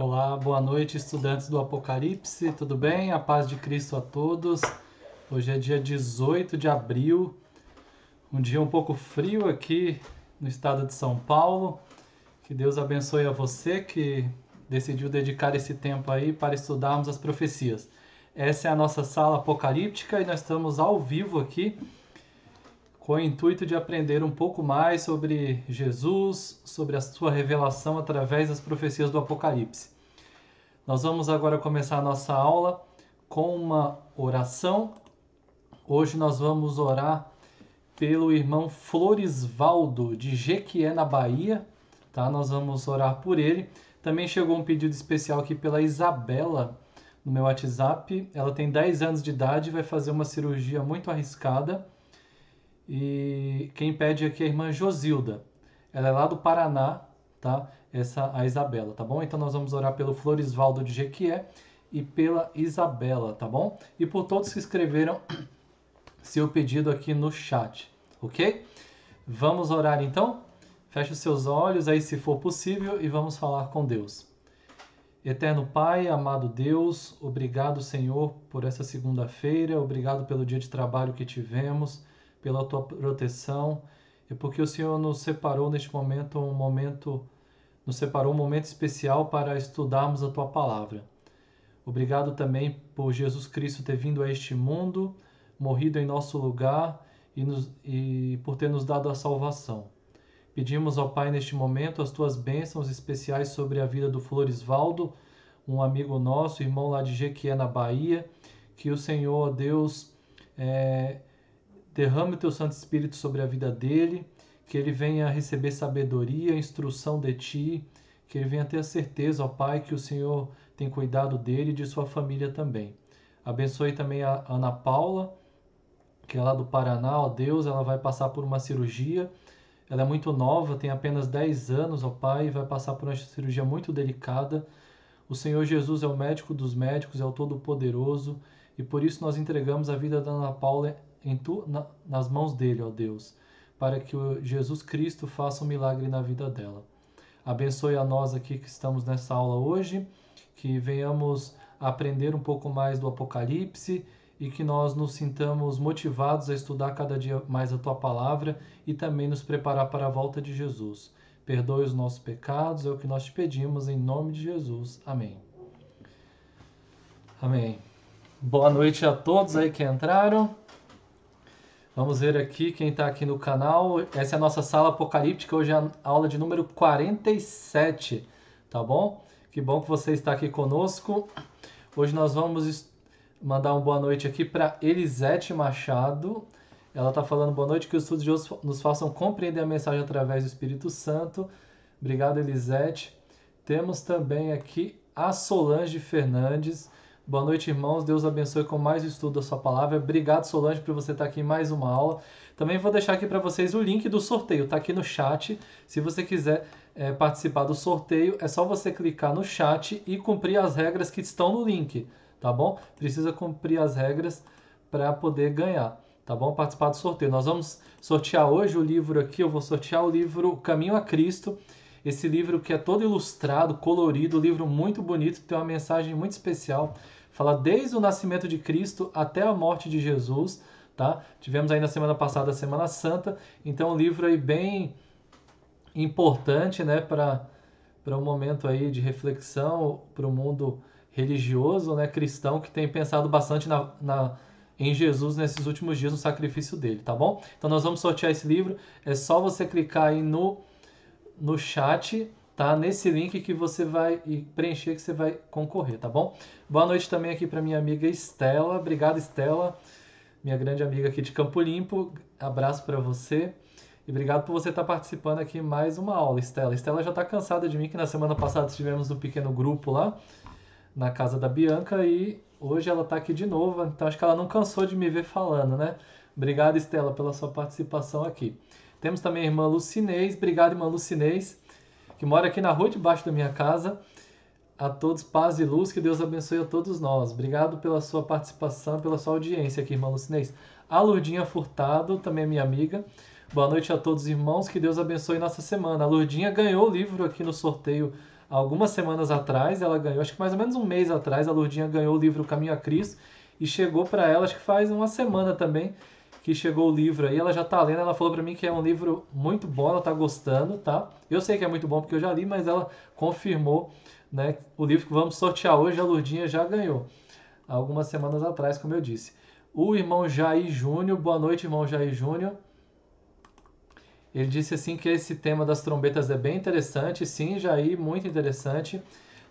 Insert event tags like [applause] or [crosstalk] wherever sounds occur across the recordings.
Olá, boa noite, estudantes do Apocalipse, tudo bem? A paz de Cristo a todos. Hoje é dia 18 de abril, um dia um pouco frio aqui no estado de São Paulo. Que Deus abençoe a você que decidiu dedicar esse tempo aí para estudarmos as profecias. Essa é a nossa sala apocalíptica e nós estamos ao vivo aqui com o intuito de aprender um pouco mais sobre Jesus, sobre a sua revelação através das profecias do Apocalipse. Nós vamos agora começar a nossa aula com uma oração. Hoje nós vamos orar pelo irmão Floresvaldo de Jequié, na Bahia. Tá? Nós vamos orar por ele. Também chegou um pedido especial aqui pela Isabela no meu WhatsApp. Ela tem 10 anos de idade e vai fazer uma cirurgia muito arriscada. E quem pede aqui é a irmã Josilda. Ela é lá do Paraná, tá? essa a Isabela, tá bom? Então nós vamos orar pelo Florisvaldo de Jequié e pela Isabela, tá bom? E por todos que escreveram [coughs] seu pedido aqui no chat, ok? Vamos orar então? Feche os seus olhos aí, se for possível, e vamos falar com Deus. Eterno Pai, amado Deus, obrigado, Senhor, por essa segunda-feira, obrigado pelo dia de trabalho que tivemos, pela tua proteção e porque o Senhor nos separou neste momento um momento nos separou um momento especial para estudarmos a tua palavra. Obrigado também por Jesus Cristo ter vindo a este mundo, morrido em nosso lugar e, nos, e por ter nos dado a salvação. Pedimos ao Pai neste momento as tuas bênçãos especiais sobre a vida do Floresvaldo, um amigo nosso, irmão lá de Jequié, na Bahia. Que o Senhor, Deus, é, derrame o teu Santo Espírito sobre a vida dele que ele venha receber sabedoria, instrução de ti, que ele venha ter a certeza, ó Pai, que o Senhor tem cuidado dele e de sua família também. Abençoe também a Ana Paula, que é lá do Paraná, ó Deus, ela vai passar por uma cirurgia. Ela é muito nova, tem apenas 10 anos, ó Pai, e vai passar por uma cirurgia muito delicada. O Senhor Jesus é o médico dos médicos, é o Todo-Poderoso, e por isso nós entregamos a vida da Ana Paula tu, na, nas mãos dele, ó Deus para que Jesus Cristo faça um milagre na vida dela. Abençoe a nós aqui que estamos nessa aula hoje, que venhamos aprender um pouco mais do Apocalipse e que nós nos sintamos motivados a estudar cada dia mais a tua palavra e também nos preparar para a volta de Jesus. Perdoe os nossos pecados, é o que nós te pedimos em nome de Jesus. Amém. Amém. Boa noite a todos aí que entraram. Vamos ver aqui quem está aqui no canal. Essa é a nossa sala apocalíptica, hoje é a aula de número 47, tá bom? Que bom que você está aqui conosco. Hoje nós vamos mandar uma boa noite aqui para Elisete Machado. Ela está falando boa noite, que os estudos de hoje nos façam compreender a mensagem através do Espírito Santo. Obrigado, Elisete. Temos também aqui a Solange Fernandes. Boa noite, irmãos. Deus abençoe com mais estudo da sua palavra. Obrigado, Solange, por você estar aqui em mais uma aula. Também vou deixar aqui para vocês o link do sorteio, está aqui no chat. Se você quiser é, participar do sorteio, é só você clicar no chat e cumprir as regras que estão no link, tá bom? Precisa cumprir as regras para poder ganhar, tá bom? Participar do sorteio. Nós vamos sortear hoje o livro aqui, eu vou sortear o livro Caminho a Cristo. Esse livro que é todo ilustrado, colorido, livro muito bonito, tem uma mensagem muito especial. Fala desde o nascimento de Cristo até a morte de Jesus, tá? Tivemos aí na semana passada a Semana Santa, então um livro aí bem importante, né, para para um momento aí de reflexão para o mundo religioso, né, cristão, que tem pensado bastante na, na, em Jesus nesses últimos dias, no sacrifício dele, tá bom? Então nós vamos sortear esse livro, é só você clicar aí no, no chat tá? Nesse link que você vai preencher que você vai concorrer, tá bom? Boa noite também aqui para minha amiga Estela. Obrigado, Estela. Minha grande amiga aqui de Campo Limpo. Abraço para você. E obrigado por você estar tá participando aqui mais uma aula, Estela. Estela já está cansada de mim, que na semana passada estivemos no pequeno grupo lá, na casa da Bianca, e hoje ela está aqui de novo, então acho que ela não cansou de me ver falando, né? Obrigado, Estela, pela sua participação aqui. Temos também a irmã Lucinês. Obrigado, irmã Lucinês que mora aqui na rua debaixo da minha casa. A todos paz e luz, que Deus abençoe a todos nós. Obrigado pela sua participação, pela sua audiência aqui, irmã Lucinês. A Lurdinha Furtado, também é minha amiga. Boa noite a todos, irmãos. Que Deus abençoe nossa semana. A Lurdinha ganhou o livro aqui no sorteio algumas semanas atrás. Ela ganhou, acho que mais ou menos um mês atrás, a Lurdinha ganhou o livro Caminho a Cristo. E chegou para ela, acho que faz uma semana também que chegou o livro aí, ela já tá lendo, ela falou para mim que é um livro muito bom, ela tá gostando, tá? Eu sei que é muito bom porque eu já li, mas ela confirmou, né, o livro que vamos sortear hoje, a Lurdinha já ganhou. Algumas semanas atrás, como eu disse. O irmão Jair Júnior, boa noite, irmão Jair Júnior. Ele disse assim que esse tema das trombetas é bem interessante, sim, Jair, muito interessante.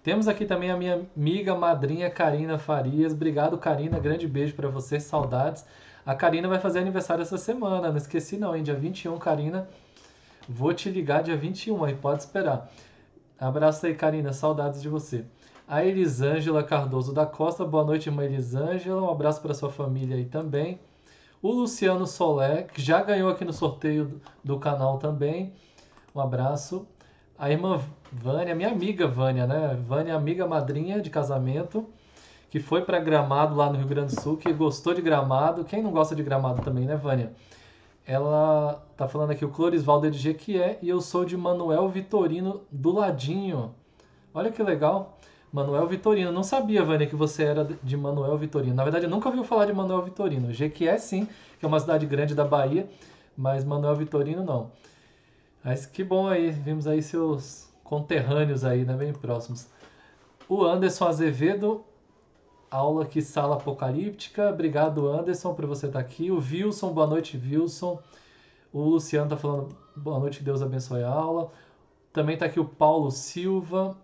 Temos aqui também a minha amiga madrinha Karina Farias. Obrigado, Karina. Grande beijo para você, saudades. A Karina vai fazer aniversário essa semana, não esqueci não, hein? Dia 21, Karina. Vou te ligar dia 21 aí, pode esperar. Abraço aí, Karina, saudades de você. A Elisângela Cardoso da Costa, boa noite, irmã Elisângela, um abraço para sua família aí também. O Luciano Solé, que já ganhou aqui no sorteio do canal também, um abraço. A irmã Vânia, minha amiga Vânia, né? Vânia, amiga madrinha de casamento que foi para Gramado lá no Rio Grande do Sul, que gostou de Gramado. Quem não gosta de Gramado também, né, Vânia? Ela tá falando aqui o Clorisvaldo é de Jequié e eu sou de Manuel Vitorino do Ladinho. Olha que legal. Manuel Vitorino. Não sabia, Vânia, que você era de Manuel Vitorino. Na verdade, eu nunca ouvi falar de Manuel Vitorino. Jequié, sim, que é uma cidade grande da Bahia, mas Manuel Vitorino não. Mas que bom aí, vimos aí seus conterrâneos aí, né, bem próximos. O Anderson Azevedo aula aqui, Sala Apocalíptica. Obrigado, Anderson, por você estar aqui. O Wilson, boa noite, Wilson. O Luciano está falando boa noite, Deus abençoe a aula. Também está aqui o Paulo Silva.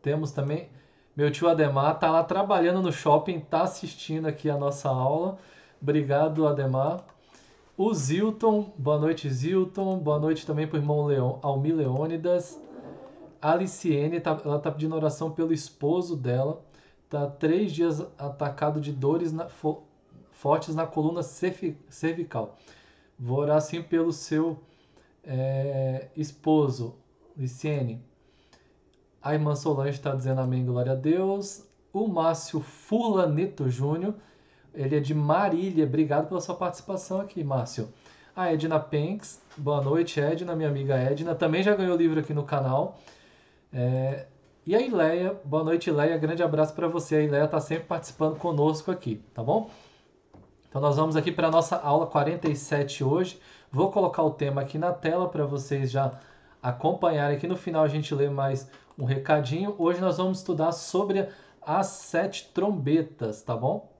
Temos também meu tio Ademar, está lá trabalhando no shopping, está assistindo aqui a nossa aula. Obrigado, Ademar. O Zilton, boa noite, Zilton. Boa noite também para o irmão Leon, Almi Leônidas. A Aliciene, tá, ela está pedindo oração pelo esposo dela está três dias atacado de dores na, fo, fortes na coluna cervical. Vou orar assim pelo seu é, esposo, Liciene. A irmã Solange está dizendo amém, glória a Deus. O Márcio Fulaneto Júnior, ele é de Marília. Obrigado pela sua participação aqui, Márcio. A Edna Penks, boa noite, Edna, minha amiga Edna. Também já ganhou livro aqui no canal. É, e a Ileia, boa noite Ileia, grande abraço para você. A Ileia está sempre participando conosco aqui, tá bom? Então nós vamos aqui para a nossa aula 47 hoje. Vou colocar o tema aqui na tela para vocês já acompanharem. Aqui no final a gente lê mais um recadinho. Hoje nós vamos estudar sobre as sete trombetas, tá bom?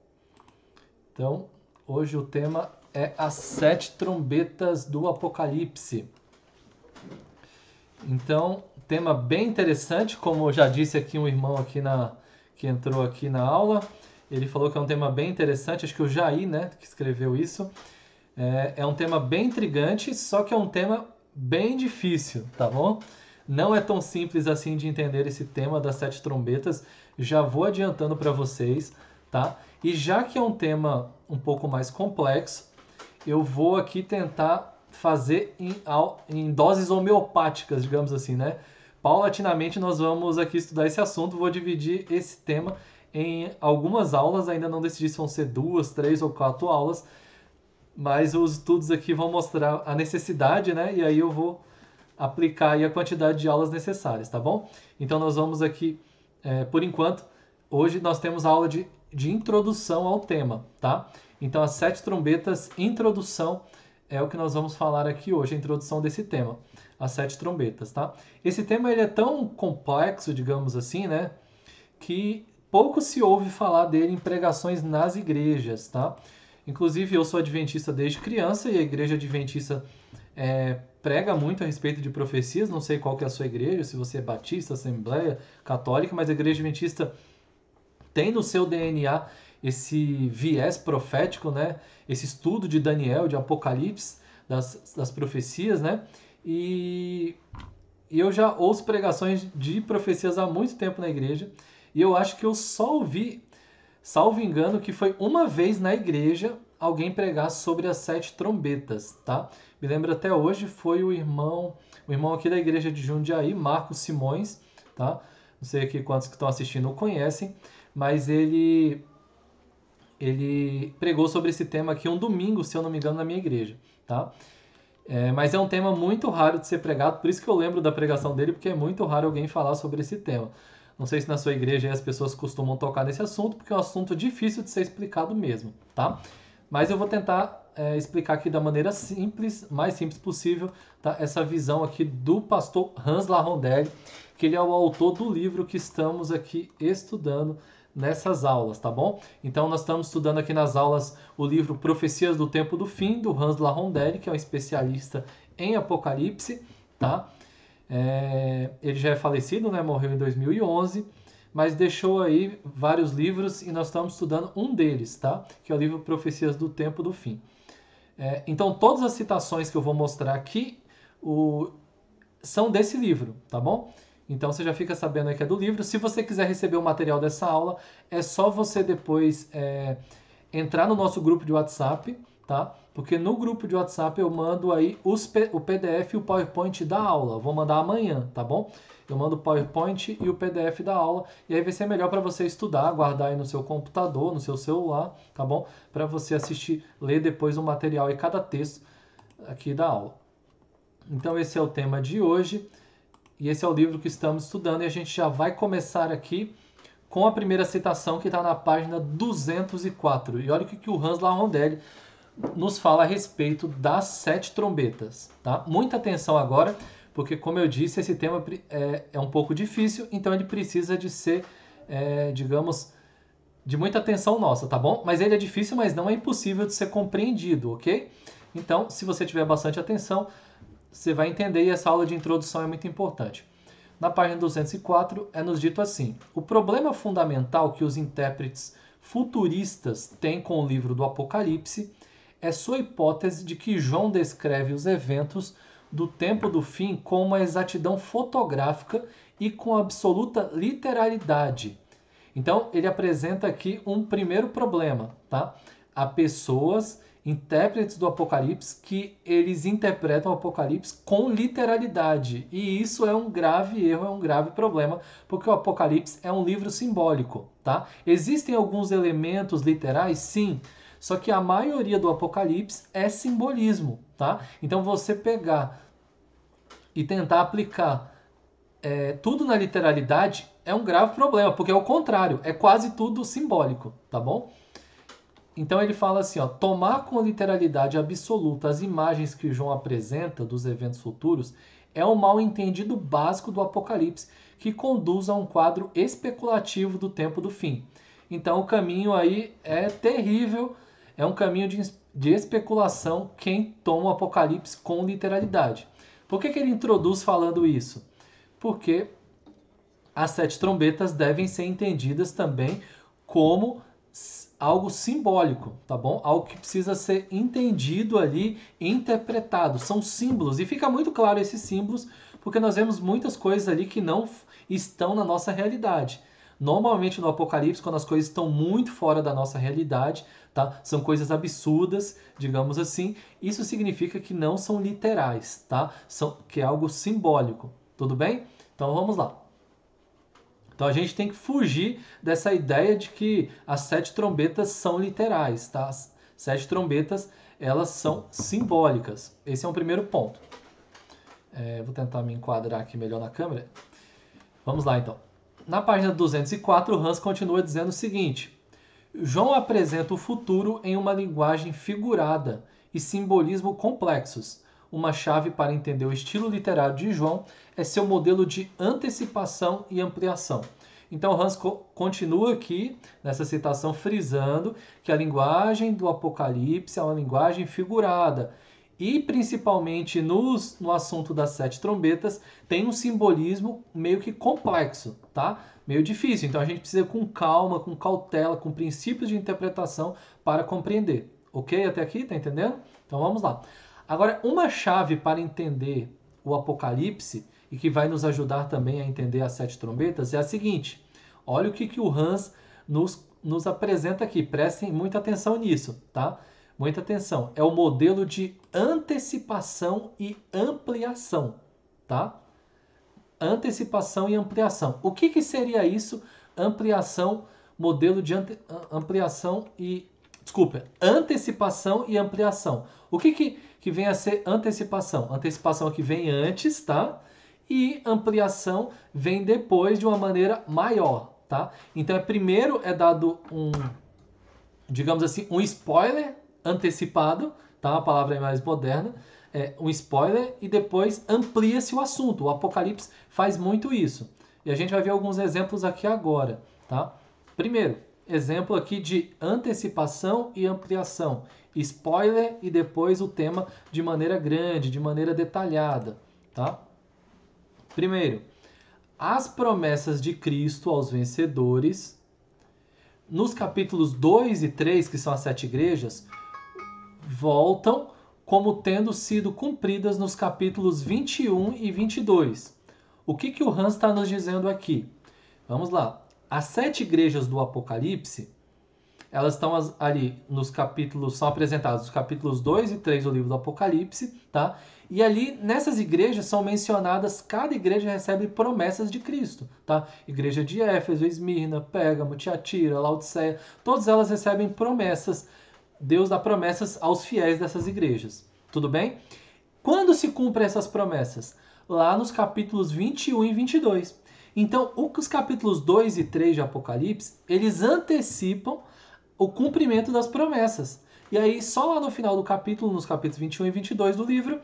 Então, hoje o tema é as sete trombetas do Apocalipse. Então, tema bem interessante, como já disse aqui um irmão aqui na que entrou aqui na aula, ele falou que é um tema bem interessante, acho que o Jair, né, que escreveu isso, é, é um tema bem intrigante, só que é um tema bem difícil, tá bom? Não é tão simples assim de entender esse tema das sete trombetas, já vou adiantando para vocês, tá? E já que é um tema um pouco mais complexo, eu vou aqui tentar fazer em, em doses homeopáticas, digamos assim, né? paulatinamente nós vamos aqui estudar esse assunto, vou dividir esse tema em algumas aulas, ainda não decidi se vão ser duas, três ou quatro aulas, mas os estudos aqui vão mostrar a necessidade, né? E aí eu vou aplicar a quantidade de aulas necessárias, tá bom? Então nós vamos aqui, é, por enquanto, hoje nós temos a aula de, de introdução ao tema, tá? Então as sete trombetas, introdução, é o que nós vamos falar aqui hoje, a introdução desse tema as sete trombetas, tá? Esse tema ele é tão complexo, digamos assim, né, que pouco se ouve falar dele em pregações nas igrejas, tá? Inclusive eu sou adventista desde criança e a igreja adventista é, prega muito a respeito de profecias. Não sei qual que é a sua igreja, se você é batista, assembleia, católica, mas a igreja adventista tem no seu DNA esse viés profético, né? Esse estudo de Daniel, de Apocalipse, das, das profecias, né? E, eu já ouço pregações de profecias há muito tempo na igreja. E eu acho que eu só ouvi, salvo engano, que foi uma vez na igreja alguém pregar sobre as sete trombetas, tá? Me lembro até hoje, foi o irmão, o irmão aqui da igreja de Jundiaí, Marcos Simões, tá? Não sei aqui quantos que estão assistindo o conhecem, mas ele ele pregou sobre esse tema aqui um domingo, se eu não me engano, na minha igreja, tá? É, mas é um tema muito raro de ser pregado, por isso que eu lembro da pregação dele, porque é muito raro alguém falar sobre esse tema. Não sei se na sua igreja as pessoas costumam tocar nesse assunto, porque é um assunto difícil de ser explicado mesmo, tá? Mas eu vou tentar é, explicar aqui da maneira simples, mais simples possível, tá? Essa visão aqui do pastor Hans Larondelli, que ele é o autor do livro que estamos aqui estudando, nessas aulas, tá bom? Então nós estamos estudando aqui nas aulas o livro Profecias do Tempo do Fim, do Hans Larondelli, que é um especialista em Apocalipse, tá? É, ele já é falecido, né? Morreu em 2011, mas deixou aí vários livros e nós estamos estudando um deles, tá? Que é o livro Profecias do Tempo do Fim. É, então todas as citações que eu vou mostrar aqui o, são desse livro, tá bom? Então você já fica sabendo que é do livro. Se você quiser receber o material dessa aula, é só você depois é, entrar no nosso grupo de WhatsApp, tá? Porque no grupo de WhatsApp eu mando aí os, o PDF e o PowerPoint da aula. vou mandar amanhã, tá bom? Eu mando o PowerPoint e o PDF da aula. E aí vai ser melhor para você estudar, guardar aí no seu computador, no seu celular, tá bom? Para você assistir, ler depois o material e cada texto aqui da aula. Então esse é o tema de hoje. E esse é o livro que estamos estudando e a gente já vai começar aqui com a primeira citação que está na página 204. E olha o que, que o Hans Larrondelli nos fala a respeito das sete trombetas. Tá? Muita atenção agora, porque, como eu disse, esse tema é, é um pouco difícil, então ele precisa de ser, é, digamos, de muita atenção nossa, tá bom? Mas ele é difícil, mas não é impossível de ser compreendido, ok? Então, se você tiver bastante atenção, você vai entender e essa aula de introdução é muito importante. Na página 204 é nos dito assim: o problema fundamental que os intérpretes futuristas têm com o livro do Apocalipse é sua hipótese de que João descreve os eventos do tempo do fim com uma exatidão fotográfica e com absoluta literalidade. Então, ele apresenta aqui um primeiro problema, tá? Há pessoas intérpretes do Apocalipse que eles interpretam o Apocalipse com literalidade. E isso é um grave erro, é um grave problema, porque o Apocalipse é um livro simbólico, tá? Existem alguns elementos literais, sim, só que a maioria do Apocalipse é simbolismo, tá? Então você pegar e tentar aplicar é, tudo na literalidade é um grave problema, porque é o contrário, é quase tudo simbólico, tá bom? Então ele fala assim, ó, tomar com literalidade absoluta as imagens que João apresenta dos eventos futuros é um mal entendido básico do Apocalipse que conduz a um quadro especulativo do tempo do fim. Então o caminho aí é terrível, é um caminho de, de especulação quem toma o Apocalipse com literalidade. Por que, que ele introduz falando isso? Porque as sete trombetas devem ser entendidas também como algo simbólico, tá bom? Algo que precisa ser entendido ali, interpretado. São símbolos e fica muito claro esses símbolos porque nós vemos muitas coisas ali que não estão na nossa realidade. Normalmente no Apocalipse, quando as coisas estão muito fora da nossa realidade, tá? São coisas absurdas, digamos assim. Isso significa que não são literais, tá? São que é algo simbólico. Tudo bem? Então vamos lá. Então a gente tem que fugir dessa ideia de que as sete trombetas são literais, tá? As sete trombetas elas são simbólicas. Esse é um primeiro ponto. É, vou tentar me enquadrar aqui melhor na câmera. Vamos lá então. Na página 204, Hans continua dizendo o seguinte: João apresenta o futuro em uma linguagem figurada e simbolismo complexos uma chave para entender o estilo literário de João é seu modelo de antecipação e ampliação. Então Hans continua aqui nessa citação frisando que a linguagem do Apocalipse é uma linguagem figurada e principalmente nos, no assunto das sete trombetas tem um simbolismo meio que complexo, tá? Meio difícil. Então a gente precisa com calma, com cautela, com princípios de interpretação para compreender. Ok? Até aqui, tá entendendo? Então vamos lá. Agora, uma chave para entender o Apocalipse e que vai nos ajudar também a entender as sete trombetas é a seguinte: olha o que, que o Hans nos, nos apresenta aqui, prestem muita atenção nisso, tá? Muita atenção. É o modelo de antecipação e ampliação, tá? Antecipação e ampliação. O que, que seria isso? Ampliação, modelo de ampliação e Desculpa, antecipação e ampliação. O que, que, que vem a ser antecipação? Antecipação é que vem antes, tá? E ampliação vem depois de uma maneira maior, tá? Então, é primeiro é dado um, digamos assim, um spoiler antecipado, tá? A palavra é mais moderna. É, um spoiler e depois amplia-se o assunto. O Apocalipse faz muito isso. E a gente vai ver alguns exemplos aqui agora, tá? Primeiro, exemplo aqui de antecipação e ampliação. Spoiler e depois o tema de maneira grande, de maneira detalhada, tá? Primeiro, as promessas de Cristo aos vencedores. Nos capítulos 2 e 3, que são as sete igrejas, voltam como tendo sido cumpridas nos capítulos 21 e 22. O que, que o Hans está nos dizendo aqui? Vamos lá. As sete igrejas do Apocalipse, elas estão ali nos capítulos, são apresentados os capítulos 2 e 3 do livro do Apocalipse, tá? E ali nessas igrejas são mencionadas, cada igreja recebe promessas de Cristo, tá? Igreja de Éfeso, Esmirna, Pérgamo, Tiatira, Laodiceia, todas elas recebem promessas. Deus dá promessas aos fiéis dessas igrejas. Tudo bem? Quando se cumprem essas promessas? Lá nos capítulos 21 e 22. Então, o que os capítulos 2 e 3 de Apocalipse, eles antecipam o cumprimento das promessas. E aí, só lá no final do capítulo, nos capítulos 21 e 22 do livro,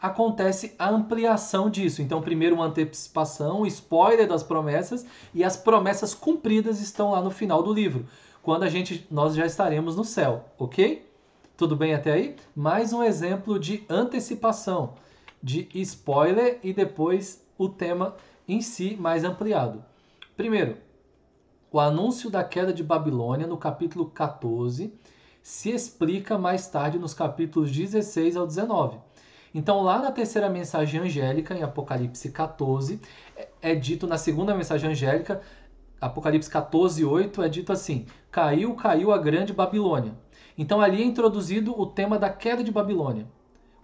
acontece a ampliação disso. Então, primeiro uma antecipação, um spoiler das promessas, e as promessas cumpridas estão lá no final do livro, quando a gente nós já estaremos no céu, OK? Tudo bem até aí? Mais um exemplo de antecipação, de spoiler e depois o tema em si mais ampliado. Primeiro, o anúncio da queda de Babilônia no capítulo 14 se explica mais tarde nos capítulos 16 ao 19. Então, lá na terceira mensagem angélica, em Apocalipse 14, é, é dito na segunda mensagem angélica, Apocalipse 14, 8, é dito assim: Caiu, caiu a grande Babilônia. Então, ali é introduzido o tema da queda de Babilônia.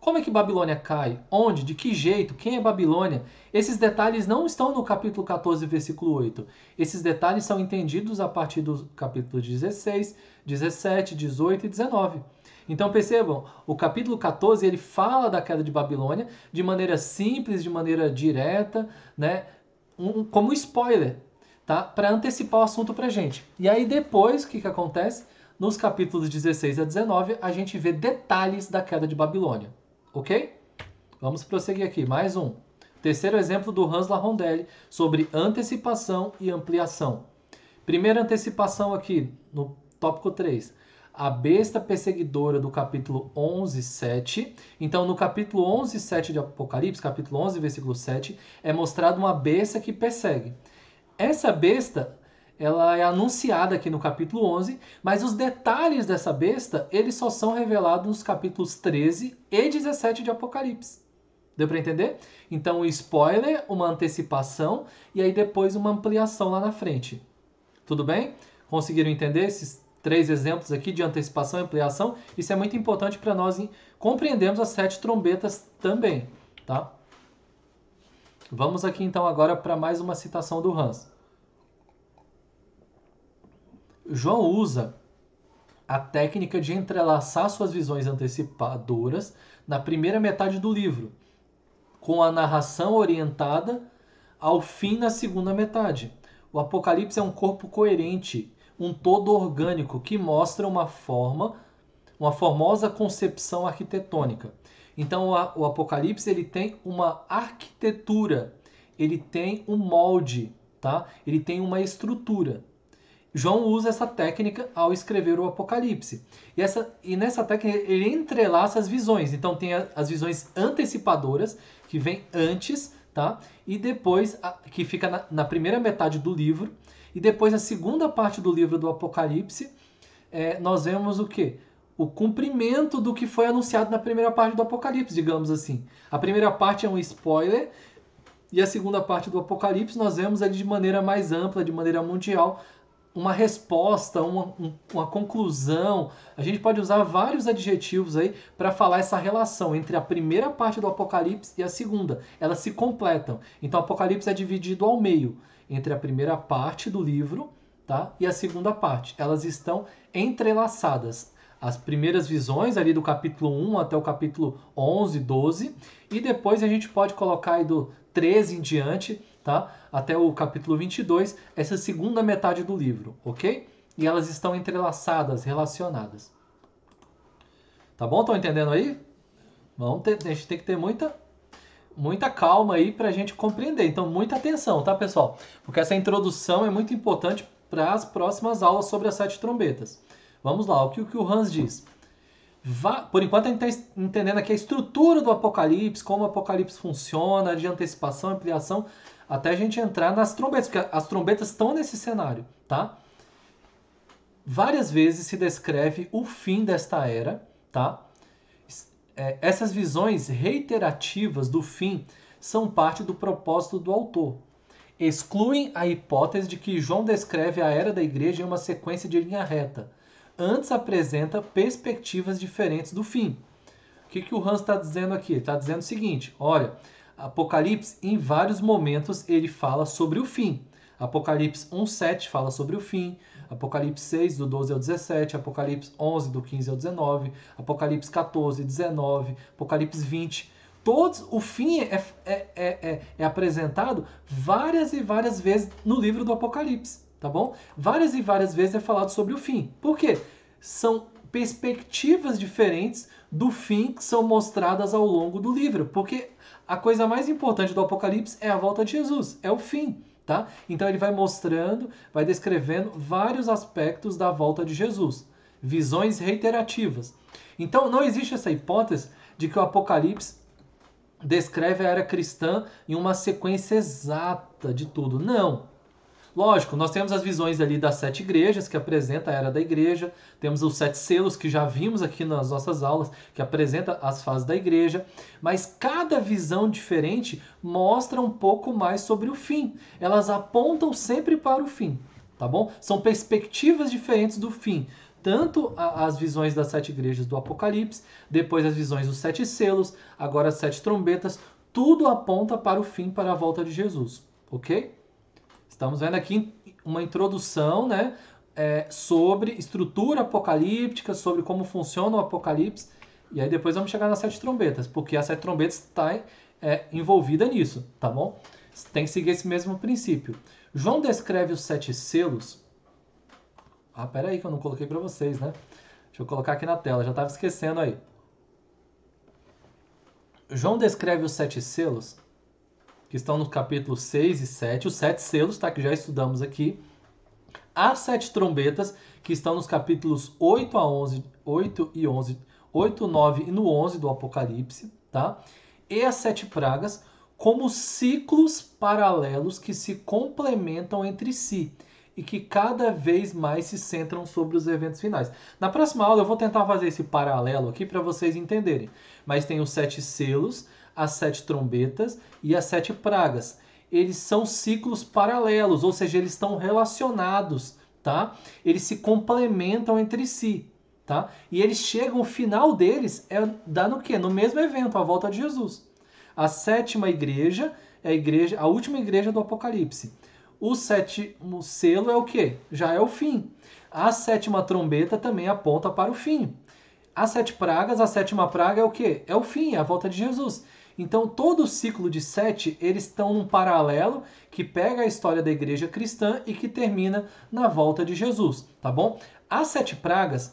Como é que Babilônia cai? Onde? De que jeito? Quem é Babilônia? Esses detalhes não estão no capítulo 14, versículo 8. Esses detalhes são entendidos a partir do capítulo 16, 17, 18 e 19. Então percebam, o capítulo 14 ele fala da queda de Babilônia de maneira simples, de maneira direta, né? Um, como spoiler, tá? Para antecipar o assunto para gente. E aí depois o que, que acontece? Nos capítulos 16 a 19 a gente vê detalhes da queda de Babilônia. Ok? Vamos prosseguir aqui. Mais um. Terceiro exemplo do Hans Larondelli sobre antecipação e ampliação. Primeira antecipação aqui, no tópico 3. A besta perseguidora do capítulo 11, 7. Então, no capítulo 11, 7 de Apocalipse, capítulo 11, versículo 7, é mostrado uma besta que persegue. Essa besta ela é anunciada aqui no capítulo 11, mas os detalhes dessa besta, eles só são revelados nos capítulos 13 e 17 de Apocalipse. Deu para entender? Então, um spoiler, uma antecipação e aí depois uma ampliação lá na frente. Tudo bem? Conseguiram entender esses três exemplos aqui de antecipação e ampliação? Isso é muito importante para nós compreendermos as sete trombetas também, tá? Vamos aqui então agora para mais uma citação do Hans. João usa a técnica de entrelaçar suas visões antecipadoras na primeira metade do livro, com a narração orientada ao fim na segunda metade. O Apocalipse é um corpo coerente, um todo orgânico que mostra uma forma, uma formosa concepção arquitetônica. Então o Apocalipse ele tem uma arquitetura, ele tem um molde, tá? Ele tem uma estrutura. João usa essa técnica ao escrever o Apocalipse. E, essa, e nessa técnica ele entrelaça as visões. Então tem a, as visões antecipadoras, que vem antes, tá? E depois, a, que fica na, na, primeira metade do livro. E depois, a segunda parte do livro do Apocalipse, é, nós vemos o quê? O cumprimento do que foi anunciado na primeira parte do Apocalipse, digamos assim. A primeira parte é um spoiler, e a segunda parte do Apocalipse nós vemos ali de maneira mais ampla, de maneira mundial, uma resposta, uma, uma conclusão. A gente pode usar vários adjetivos aí para falar essa relação entre a primeira parte do Apocalipse e a segunda. Elas se completam. Então, o Apocalipse é dividido ao meio entre a primeira parte do livro tá? e a segunda parte. Elas estão entrelaçadas. As primeiras visões ali do capítulo 1 até o capítulo 11, 12. E depois a gente pode colocar aí do 13 em diante tá? Até o capítulo 22, essa segunda metade do livro, ok? E elas estão entrelaçadas, relacionadas. Tá bom? Estão entendendo aí? Vamos ter, a gente tem que ter muita muita calma aí para a gente compreender. Então, muita atenção, tá, pessoal? Porque essa introdução é muito importante para as próximas aulas sobre as sete trombetas. Vamos lá, o que, o, que o Hans diz? por enquanto, a gente está entendendo aqui a estrutura do Apocalipse, como o Apocalipse funciona, de antecipação, ampliação até a gente entrar nas trombetas, porque as trombetas estão nesse cenário, tá? Várias vezes se descreve o fim desta era, tá? É, essas visões reiterativas do fim são parte do propósito do autor. Excluem a hipótese de que João descreve a era da igreja em uma sequência de linha reta. Antes apresenta perspectivas diferentes do fim. O que, que o Hans está dizendo aqui? Está dizendo o seguinte: olha, Apocalipse, em vários momentos, ele fala sobre o fim. Apocalipse 1:7 fala sobre o fim, Apocalipse 6 do 12 ao 17, Apocalipse 11 do 15 ao 19, Apocalipse 14, 19, Apocalipse 20. Todos o fim é, é, é, é, é apresentado várias e várias vezes no livro do Apocalipse, tá bom? Várias e várias vezes é falado sobre o fim. Por quê? São perspectivas diferentes do fim que são mostradas ao longo do livro, porque a coisa mais importante do Apocalipse é a volta de Jesus, é o fim. Tá? Então ele vai mostrando, vai descrevendo vários aspectos da volta de Jesus, visões reiterativas. Então não existe essa hipótese de que o Apocalipse descreve a era cristã em uma sequência exata de tudo. Não. Lógico, nós temos as visões ali das sete igrejas, que apresenta a era da igreja, temos os sete selos, que já vimos aqui nas nossas aulas, que apresenta as fases da igreja, mas cada visão diferente mostra um pouco mais sobre o fim. Elas apontam sempre para o fim, tá bom? São perspectivas diferentes do fim tanto as visões das sete igrejas do Apocalipse, depois as visões dos sete selos, agora as sete trombetas, tudo aponta para o fim, para a volta de Jesus, ok? Estamos vendo aqui uma introdução, né? É, sobre estrutura apocalíptica, sobre como funciona o apocalipse. E aí depois vamos chegar nas sete trombetas, porque as sete trombetas está é, envolvida nisso, tá bom? Tem que seguir esse mesmo princípio. João descreve os sete selos. Ah, pera aí que eu não coloquei para vocês, né? Deixa eu colocar aqui na tela, já estava esquecendo aí. João descreve os sete selos que estão nos capítulos 6 e 7, os sete selos, tá? que já estudamos aqui. As sete trombetas, que estão nos capítulos 8 a 11, 8 e 11, 8, 9 e no 11 do Apocalipse, tá? E as sete pragas, como ciclos paralelos que se complementam entre si e que cada vez mais se centram sobre os eventos finais. Na próxima aula eu vou tentar fazer esse paralelo aqui para vocês entenderem. Mas tem os sete selos, as sete trombetas e as sete pragas. Eles são ciclos paralelos, ou seja, eles estão relacionados, tá? Eles se complementam entre si, tá? E eles chegam, o final deles é dá no quê? No mesmo evento, a volta de Jesus. A sétima igreja é a igreja, a última igreja do Apocalipse. O sétimo selo é o quê? Já é o fim. A sétima trombeta também aponta para o fim. As sete pragas, a sétima praga é o quê? É o fim, é a volta de Jesus. Então todo o ciclo de sete eles estão num paralelo que pega a história da igreja cristã e que termina na volta de Jesus, tá bom? As sete pragas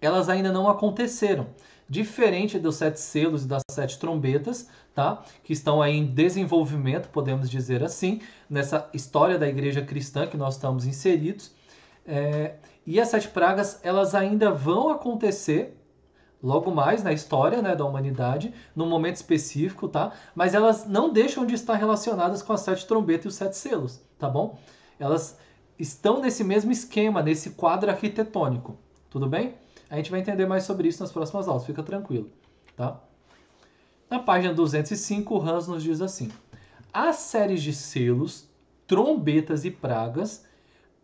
elas ainda não aconteceram, diferente dos sete selos e das sete trombetas, tá? Que estão aí em desenvolvimento, podemos dizer assim, nessa história da igreja cristã que nós estamos inseridos. É... e as sete pragas elas ainda vão acontecer logo mais na história né, da humanidade, num momento específico, tá? Mas elas não deixam de estar relacionadas com as sete trombetas e os sete selos, tá bom? Elas estão nesse mesmo esquema, nesse quadro arquitetônico, tudo bem? A gente vai entender mais sobre isso nas próximas aulas, fica tranquilo, tá? Na página 205, o Hans nos diz assim: as séries de selos, trombetas e pragas,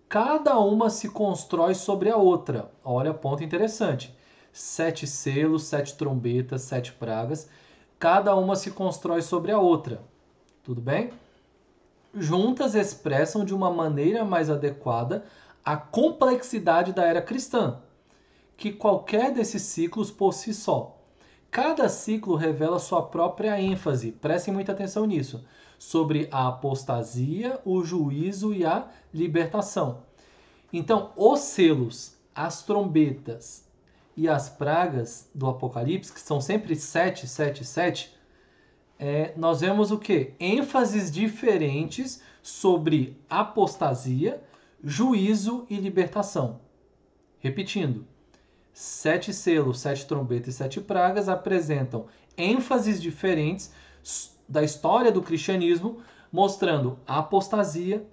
cada uma se constrói sobre a outra. Olha, ponto interessante sete selos, sete trombetas, sete pragas. Cada uma se constrói sobre a outra. Tudo bem? Juntas expressam de uma maneira mais adequada a complexidade da era cristã, que qualquer desses ciclos por si só. Cada ciclo revela sua própria ênfase, prestem muita atenção nisso, sobre a apostasia, o juízo e a libertação. Então, os selos, as trombetas, e as pragas do Apocalipse, que são sempre sete, sete, sete, é, nós vemos o que? ênfases diferentes sobre apostasia, juízo e libertação. Repetindo, sete selos, sete trombetas e sete pragas apresentam ênfases diferentes da história do cristianismo, mostrando apostasia,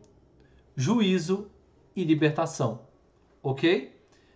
juízo e libertação. Ok?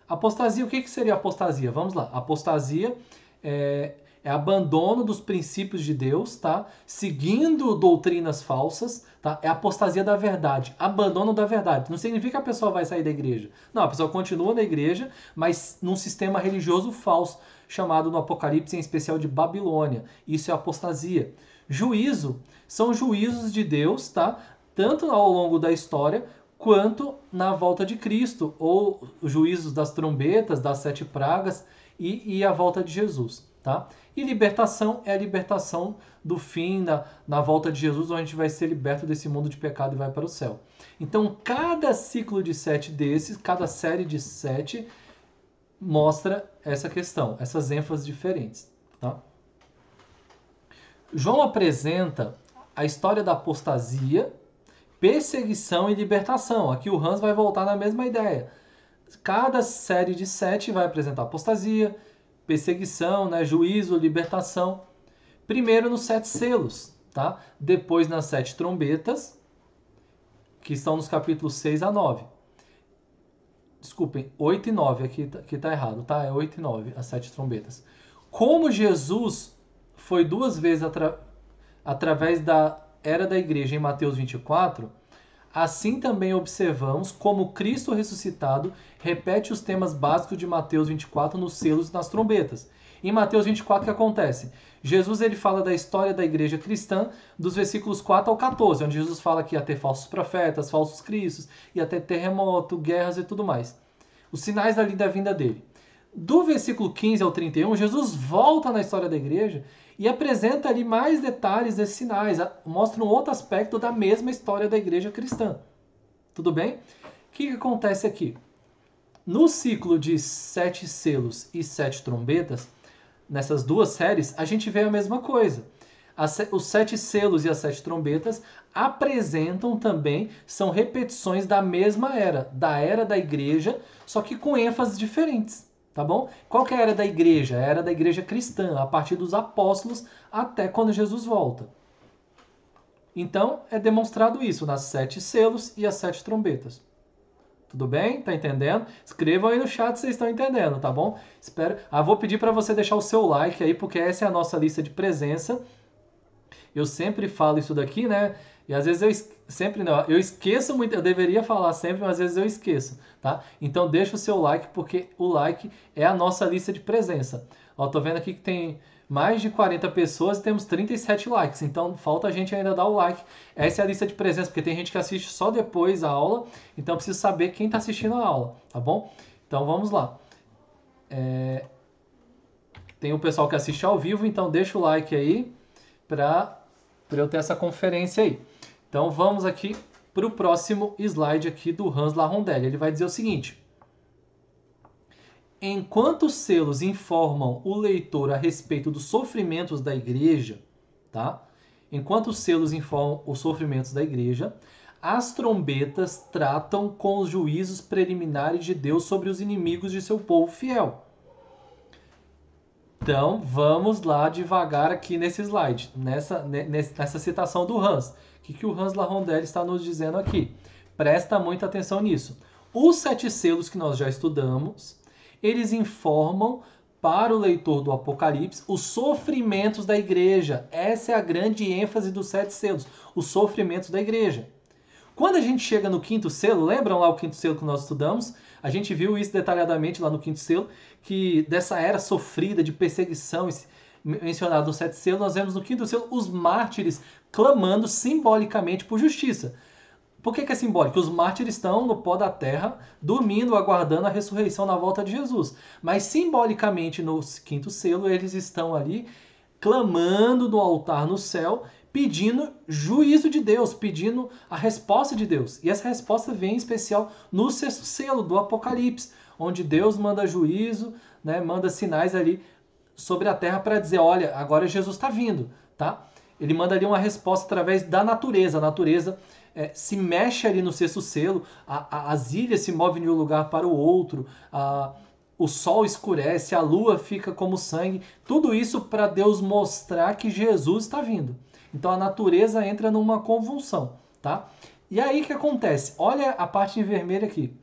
Apostasia, o que, que seria apostasia? Vamos lá. Apostasia é, é abandono dos princípios de Deus, tá? Seguindo doutrinas falsas, tá? É apostasia da verdade, abandono da verdade. Não significa que a pessoa vai sair da igreja. Não, a pessoa continua na igreja, mas num sistema religioso falso, chamado no Apocalipse em especial de Babilônia. Isso é apostasia. Juízo são juízos de Deus, tá? Tanto ao longo da história quanto na volta de Cristo, ou juízos das trombetas, das sete pragas e, e a volta de Jesus. Tá? E libertação é a libertação do fim, na, na volta de Jesus, onde a gente vai ser liberto desse mundo de pecado e vai para o céu. Então, cada ciclo de sete desses, cada série de sete, mostra essa questão, essas ênfases diferentes. Tá? João apresenta a história da apostasia, perseguição e libertação. Aqui o Hans vai voltar na mesma ideia. Cada série de sete vai apresentar apostasia, perseguição, né, juízo, libertação. Primeiro nos sete selos, tá? depois nas sete trombetas, que estão nos capítulos 6 a 9. Desculpem, 8 e 9 aqui, tá, aqui tá errado, tá? É 8 e 9, as sete trombetas. Como Jesus foi duas vezes atra... através da era da igreja em Mateus 24, assim também observamos como Cristo ressuscitado repete os temas básicos de Mateus 24 nos selos e nas trombetas. Em Mateus 24, o que acontece? Jesus ele fala da história da igreja cristã, dos versículos 4 ao 14, onde Jesus fala que ia ter falsos profetas, falsos cristos, e até terremoto, guerras e tudo mais. Os sinais ali da vinda dele. Do versículo 15 ao 31, Jesus volta na história da igreja e apresenta ali mais detalhes desses sinais, mostra um outro aspecto da mesma história da igreja cristã. Tudo bem? O que, que acontece aqui? No ciclo de sete selos e sete trombetas, nessas duas séries, a gente vê a mesma coisa. os sete selos e as sete trombetas apresentam também, são repetições da mesma era, da era da igreja, só que com ênfases diferentes tá bom? Qual que é a era da igreja? É a era da igreja cristã, a partir dos apóstolos até quando Jesus volta. Então, é demonstrado isso nas sete selos e as sete trombetas. Tudo bem? Tá entendendo? Escrevam aí no chat se vocês estão entendendo, tá bom? Espero. Ah, vou pedir para você deixar o seu like aí, porque essa é a nossa lista de presença. Eu sempre falo isso daqui, né? E às vezes eu es... sempre não, eu esqueço muito, eu deveria falar sempre, mas às vezes eu esqueço, tá? Então deixa o seu like porque o like é a nossa lista de presença. Ó, tô vendo aqui que tem mais de 40 pessoas e temos 37 likes. Então falta a gente ainda dar o like. Essa é a lista de presença, porque tem gente que assiste só depois a aula. Então preciso saber quem está assistindo a aula, tá bom? Então vamos lá. É... Tem o pessoal que assiste ao vivo, então deixa o like aí para para eu ter essa conferência aí. Então vamos aqui para o próximo slide aqui do Hans Larondelli. Ele vai dizer o seguinte. Enquanto os selos informam o leitor a respeito dos sofrimentos da igreja, tá? Enquanto os selos informam os sofrimentos da igreja, as trombetas tratam com os juízos preliminares de Deus sobre os inimigos de seu povo fiel. Então vamos lá devagar aqui nesse slide, nessa, nessa citação do Hans. O que, que o Hans Larondelli está nos dizendo aqui? Presta muita atenção nisso. Os sete selos que nós já estudamos, eles informam para o leitor do Apocalipse os sofrimentos da igreja. Essa é a grande ênfase dos sete selos, os sofrimentos da igreja. Quando a gente chega no quinto selo, lembram lá o quinto selo que nós estudamos? A gente viu isso detalhadamente lá no Quinto Selo, que dessa era sofrida de perseguição mencionada no Sete Selo, nós vemos no Quinto Selo os mártires clamando simbolicamente por justiça. Por que, que, é simbólico? Os mártires estão no pó da terra, dormindo, aguardando a ressurreição na volta de Jesus. Mas simbolicamente, no quinto selo, eles estão ali clamando no altar no céu pedindo juízo de Deus, pedindo a resposta de Deus. E essa resposta vem em especial no sexto selo do Apocalipse, onde Deus manda juízo, né, manda sinais ali sobre a terra para dizer, olha, agora Jesus está vindo, tá? Ele manda ali uma resposta através da natureza. A natureza é, se mexe ali no sexto selo, a, a, as ilhas se movem de um lugar para o outro, a, o sol escurece, a lua fica como sangue. Tudo isso para Deus mostrar que Jesus está vindo. Então a natureza entra numa convulsão, tá? E aí o que acontece? Olha a parte em vermelho aqui.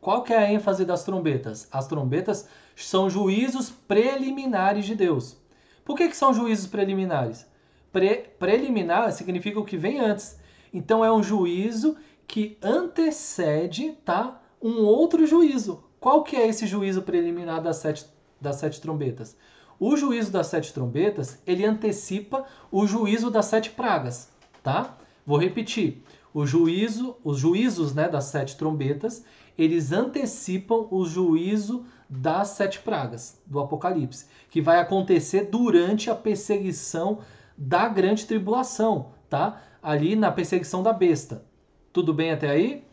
Qual que é a ênfase das trombetas? As trombetas são juízos preliminares de Deus. Por que, que são juízos preliminares? Pre preliminar significa o que vem antes. Então é um juízo que antecede tá, um outro juízo. Qual que é esse juízo preliminar das sete, das sete trombetas? O juízo das sete trombetas, ele antecipa o juízo das sete pragas, tá? Vou repetir. O juízo, os juízos né, das sete trombetas, eles antecipam o juízo das sete pragas do Apocalipse, que vai acontecer durante a perseguição da grande tribulação, tá? Ali na perseguição da besta. Tudo bem até aí?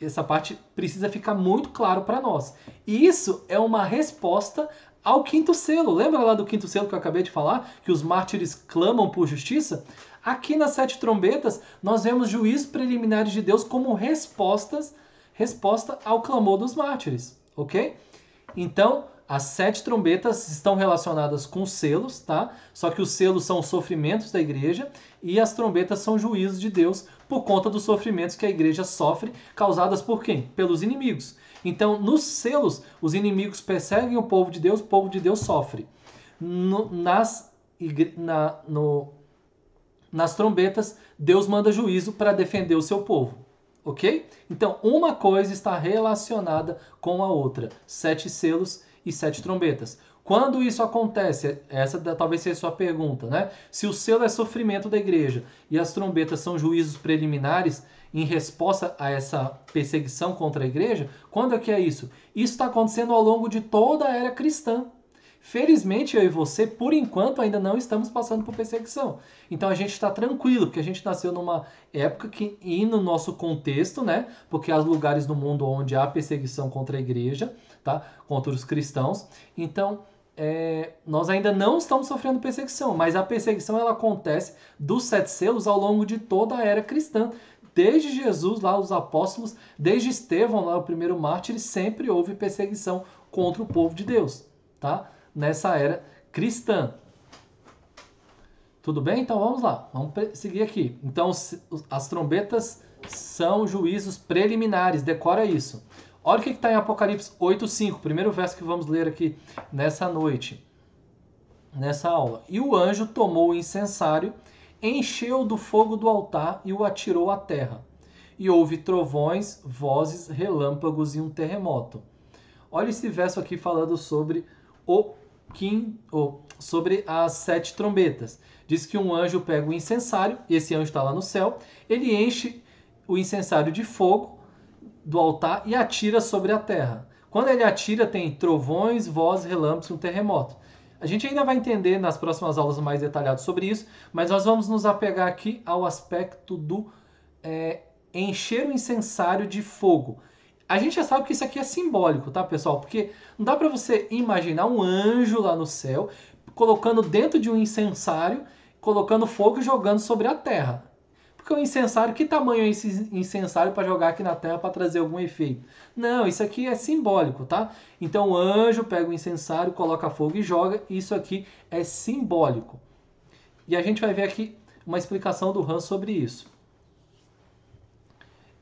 Essa parte precisa ficar muito claro para nós. E isso é uma resposta ao quinto selo. Lembra lá do quinto selo que eu acabei de falar? Que os mártires clamam por justiça? Aqui nas sete trombetas, nós vemos juízes preliminares de Deus como respostas, resposta ao clamor dos mártires, ok? Então, as sete trombetas estão relacionadas com selos, tá? Só que os selos são os sofrimentos da igreja e as trombetas são juízos de Deus por conta dos sofrimentos que a igreja sofre, causadas por quem? Pelos inimigos. Então, nos selos, os inimigos perseguem o povo de Deus, o povo de Deus sofre. No, nas, na, no, nas trombetas, Deus manda juízo para defender o seu povo. Ok? Então, uma coisa está relacionada com a outra: sete selos e sete trombetas. Quando isso acontece, essa talvez seja a sua pergunta, né? Se o selo é sofrimento da igreja e as trombetas são juízos preliminares, em resposta a essa perseguição contra a igreja, quando é que é isso? Isso está acontecendo ao longo de toda a era cristã. Felizmente, eu e você, por enquanto, ainda não estamos passando por perseguição. Então a gente está tranquilo, porque a gente nasceu numa época que, e no nosso contexto, né? Porque há lugares no mundo onde há perseguição contra a igreja, tá? Contra os cristãos. Então, é, nós ainda não estamos sofrendo perseguição, mas a perseguição ela acontece dos sete selos ao longo de toda a era cristã desde Jesus lá, os apóstolos, desde Estevão lá, o primeiro mártir, sempre houve perseguição contra o povo de Deus, tá? Nessa era cristã. Tudo bem? Então vamos lá, vamos seguir aqui. Então as trombetas são juízos preliminares, decora isso. Olha o que está em Apocalipse 8,5, primeiro verso que vamos ler aqui nessa noite, nessa aula. E o anjo tomou o incensário encheu do fogo do altar e o atirou à terra. E houve trovões, vozes, relâmpagos e um terremoto. Olha esse verso aqui falando sobre o Kim, ou sobre as sete trombetas. Diz que um anjo pega o incensário, e esse anjo está lá no céu, ele enche o incensário de fogo do altar e atira sobre a terra. Quando ele atira, tem trovões, vozes, relâmpagos, e um terremoto. A gente ainda vai entender nas próximas aulas mais detalhado sobre isso, mas nós vamos nos apegar aqui ao aspecto do é, encher o incensário de fogo. A gente já sabe que isso aqui é simbólico, tá, pessoal? Porque não dá para você imaginar um anjo lá no céu colocando dentro de um incensário, colocando fogo e jogando sobre a terra porque o incensário, que tamanho é esse incensário para jogar aqui na terra para trazer algum efeito? Não, isso aqui é simbólico, tá? Então o anjo pega o incensário, coloca fogo e joga, isso aqui é simbólico. E a gente vai ver aqui uma explicação do Han sobre isso.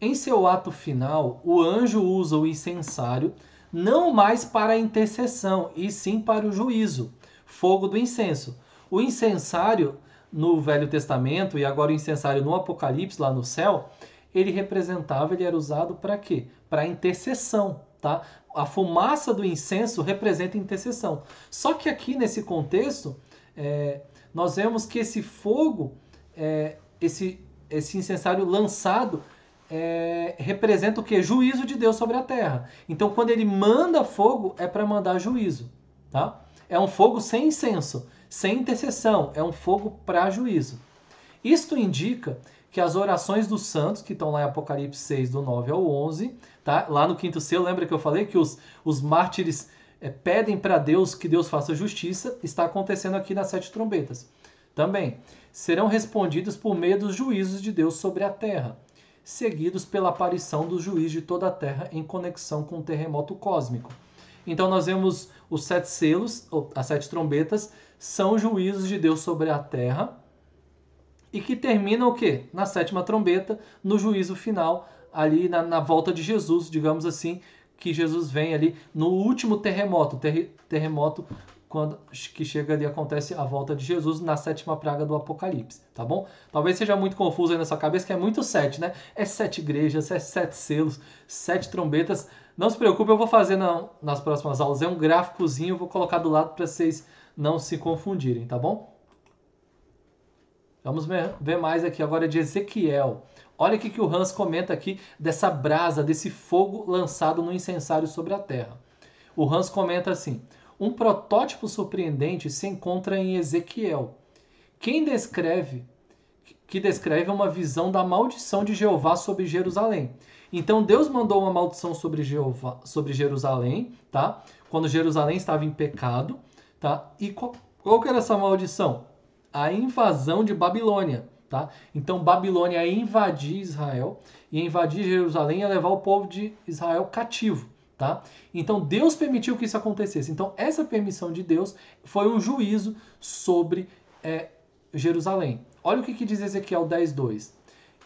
Em seu ato final, o anjo usa o incensário não mais para a intercessão, e sim para o juízo, fogo do incenso. O incensário no Velho Testamento e agora o incensário no Apocalipse, lá no céu, ele representava, ele era usado para quê? Para intercessão, tá? A fumaça do incenso representa intercessão. Só que aqui nesse contexto, é, nós vemos que esse fogo, é, esse, esse incensário lançado, é, representa o que? Juízo de Deus sobre a terra. Então, quando ele manda fogo, é para mandar juízo, tá? É um fogo sem incenso sem intercessão, é um fogo para juízo. Isto indica que as orações dos santos, que estão lá em Apocalipse 6, do 9 ao 11, tá? lá no quinto selo, lembra que eu falei que os, os mártires é, pedem para Deus que Deus faça justiça, está acontecendo aqui nas sete trombetas. Também serão respondidas por meio dos juízos de Deus sobre a terra, seguidos pela aparição do juiz de toda a terra em conexão com o terremoto cósmico. Então nós vemos os sete selos, as sete trombetas, são juízos de Deus sobre a terra e que terminam o quê? Na sétima trombeta, no juízo final, ali na, na volta de Jesus, digamos assim, que Jesus vem ali no último terremoto, ter, terremoto quando que chega ali acontece a volta de Jesus na sétima praga do Apocalipse, tá bom? Talvez seja muito confuso aí na sua cabeça, que é muito sete, né? É sete igrejas, é sete selos, sete trombetas. Não se preocupe, eu vou fazer na, nas próximas aulas. É um gráficozinho, vou colocar do lado para vocês não se confundirem, tá bom? Vamos ver mais aqui agora de Ezequiel. Olha o que o Hans comenta aqui dessa brasa, desse fogo lançado no incensário sobre a terra. O Hans comenta assim: um protótipo surpreendente se encontra em Ezequiel, quem descreve que descreve uma visão da maldição de Jeová sobre Jerusalém. Então Deus mandou uma maldição sobre Jeová, sobre Jerusalém, tá? Quando Jerusalém estava em pecado, tá? E qual, qual que era essa maldição? A invasão de Babilônia, tá? Então Babilônia ia invadir Israel e invadir Jerusalém ia levar o povo de Israel cativo. Tá? Então Deus permitiu que isso acontecesse. Então essa permissão de Deus foi um juízo sobre é, Jerusalém. Olha o que, que diz Ezequiel 10:2.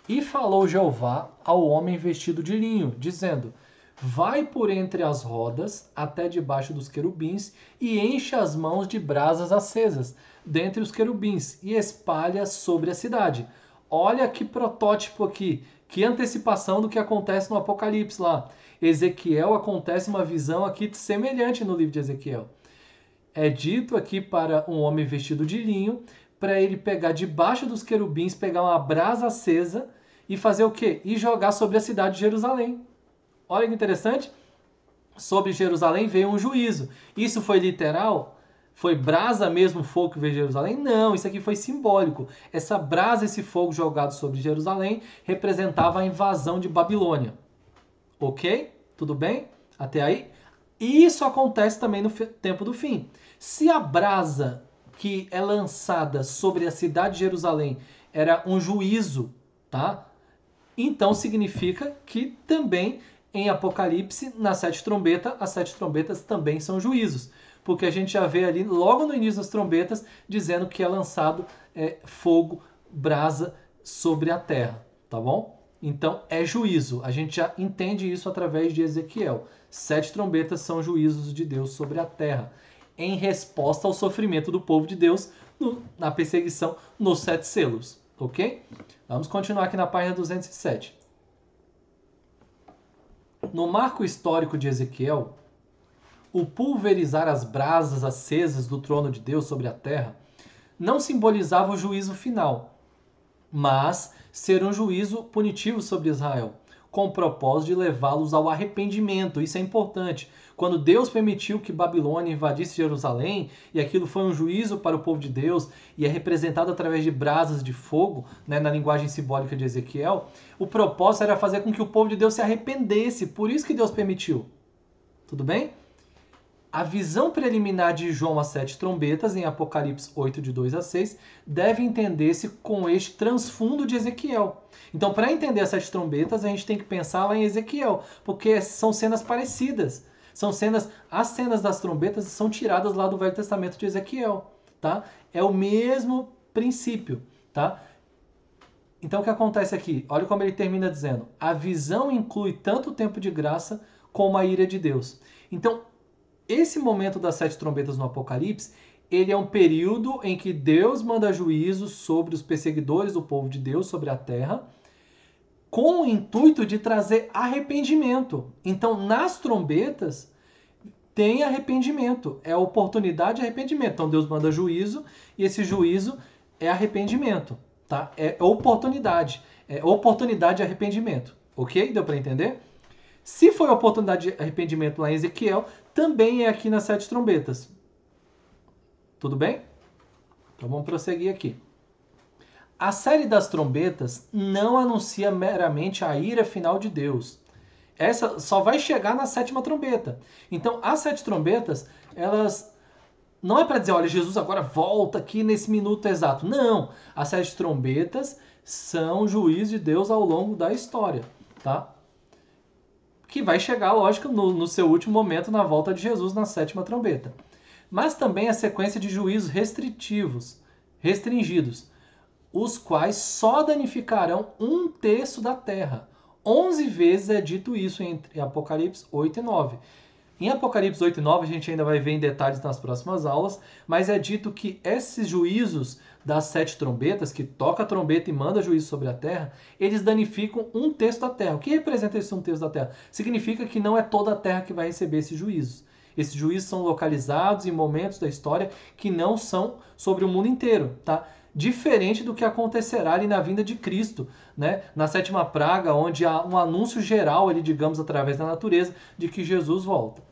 E falou Jeová ao homem vestido de linho, dizendo: Vai por entre as rodas até debaixo dos querubins e enche as mãos de brasas acesas dentre os querubins e espalha sobre a cidade. Olha que protótipo aqui que antecipação do que acontece no Apocalipse lá. Ezequiel acontece uma visão aqui semelhante no livro de Ezequiel. É dito aqui para um homem vestido de linho, para ele pegar debaixo dos querubins, pegar uma brasa acesa e fazer o quê? E jogar sobre a cidade de Jerusalém. Olha que interessante. Sobre Jerusalém veio um juízo. Isso foi literal? Foi brasa mesmo o fogo que veio de Jerusalém? Não, isso aqui foi simbólico. Essa brasa, esse fogo jogado sobre Jerusalém, representava a invasão de Babilônia. Ok? Tudo bem? Até aí? Isso acontece também no tempo do fim. Se a brasa que é lançada sobre a cidade de Jerusalém era um juízo, tá? Então significa que também em Apocalipse, na sete trombetas, as sete trombetas também são juízos porque a gente já vê ali logo no início das trombetas dizendo que é lançado é, fogo, brasa sobre a terra, tá bom? Então é juízo. A gente já entende isso através de Ezequiel. Sete trombetas são juízos de Deus sobre a terra, em resposta ao sofrimento do povo de Deus no, na perseguição nos sete selos, ok? Vamos continuar aqui na página 207. No marco histórico de Ezequiel, o pulverizar as brasas acesas do trono de Deus sobre a terra, não simbolizava o juízo final, mas ser um juízo punitivo sobre Israel, com o propósito de levá-los ao arrependimento. Isso é importante. Quando Deus permitiu que Babilônia invadisse Jerusalém, e aquilo foi um juízo para o povo de Deus, e é representado através de brasas de fogo, né, na linguagem simbólica de Ezequiel, o propósito era fazer com que o povo de Deus se arrependesse. Por isso que Deus permitiu. Tudo bem? A visão preliminar de João a sete trombetas, em Apocalipse 8, de 2 a 6, deve entender-se com este transfundo de Ezequiel. Então, para entender as sete trombetas, a gente tem que pensar lá em Ezequiel, porque são cenas parecidas. São cenas, as cenas das trombetas são tiradas lá do Velho Testamento de Ezequiel, tá? É o mesmo princípio, tá? Então, o que acontece aqui? Olha como ele termina dizendo: a visão inclui tanto o tempo de graça como a ira de Deus. Então, esse momento das sete trombetas no Apocalipse, ele é um período em que Deus manda juízo sobre os perseguidores do povo de Deus sobre a terra, com o intuito de trazer arrependimento. Então, nas trombetas tem arrependimento, é oportunidade de arrependimento. Então, Deus manda juízo e esse juízo é arrependimento, tá? É oportunidade, é oportunidade de arrependimento. OK? Deu para entender? Se foi oportunidade de arrependimento lá em Ezequiel, também é aqui nas sete trombetas. Tudo bem? Então vamos prosseguir aqui. A série das trombetas não anuncia meramente a ira final de Deus. Essa só vai chegar na sétima trombeta. Então, as sete trombetas, elas não é para dizer, olha, Jesus agora volta aqui nesse minuto exato. Não, as sete trombetas são o juiz de Deus ao longo da história, tá? que vai chegar, lógico, no, no seu último momento na volta de Jesus na sétima trombeta. Mas também a sequência de juízos restritivos, restringidos, os quais só danificarão um terço da terra. Onze vezes é dito isso entre Apocalipse 8 e 9. Em Apocalipse 8 e 9, a gente ainda vai ver em detalhes nas próximas aulas, mas é dito que esses juízos das sete trombetas, que toca a trombeta e manda juízo sobre a terra, eles danificam um terço da terra. O que representa esse um terço da terra? Significa que não é toda a terra que vai receber esses juízos. Esses juízos são localizados em momentos da história que não são sobre o mundo inteiro, tá? Diferente do que acontecerá ali na vinda de Cristo, né? Na sétima praga, onde há um anúncio geral ali, digamos, através da natureza, de que Jesus volta.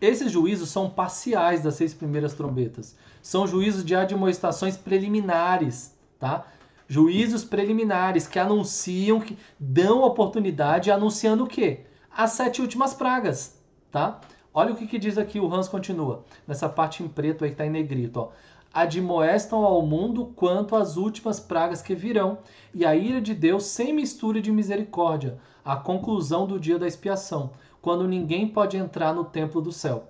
Esses juízos são parciais das seis primeiras trombetas. São juízos de admoestações preliminares, tá? Juízos preliminares que anunciam, que dão oportunidade anunciando o quê? As sete últimas pragas, tá? Olha o que, que diz aqui, o Hans continua, nessa parte em preto aí que está em negrito, ó admoestam ao mundo quanto às últimas pragas que virão, e a ira de Deus sem mistura de misericórdia, a conclusão do dia da expiação quando ninguém pode entrar no templo do céu.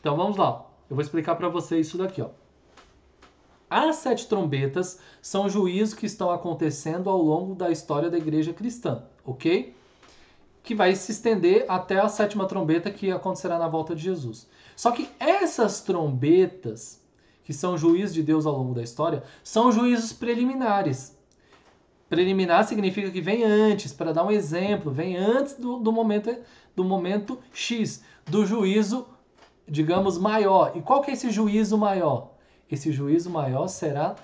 Então vamos lá, eu vou explicar para você isso daqui. Ó. As sete trombetas são juízos que estão acontecendo ao longo da história da igreja cristã, ok? Que vai se estender até a sétima trombeta que acontecerá na volta de Jesus. Só que essas trombetas, que são juízos de Deus ao longo da história, são juízos preliminares. Preliminar significa que vem antes, para dar um exemplo, vem antes do, do momento do momento X, do juízo, digamos, maior. E qual que é esse juízo maior? Esse juízo maior será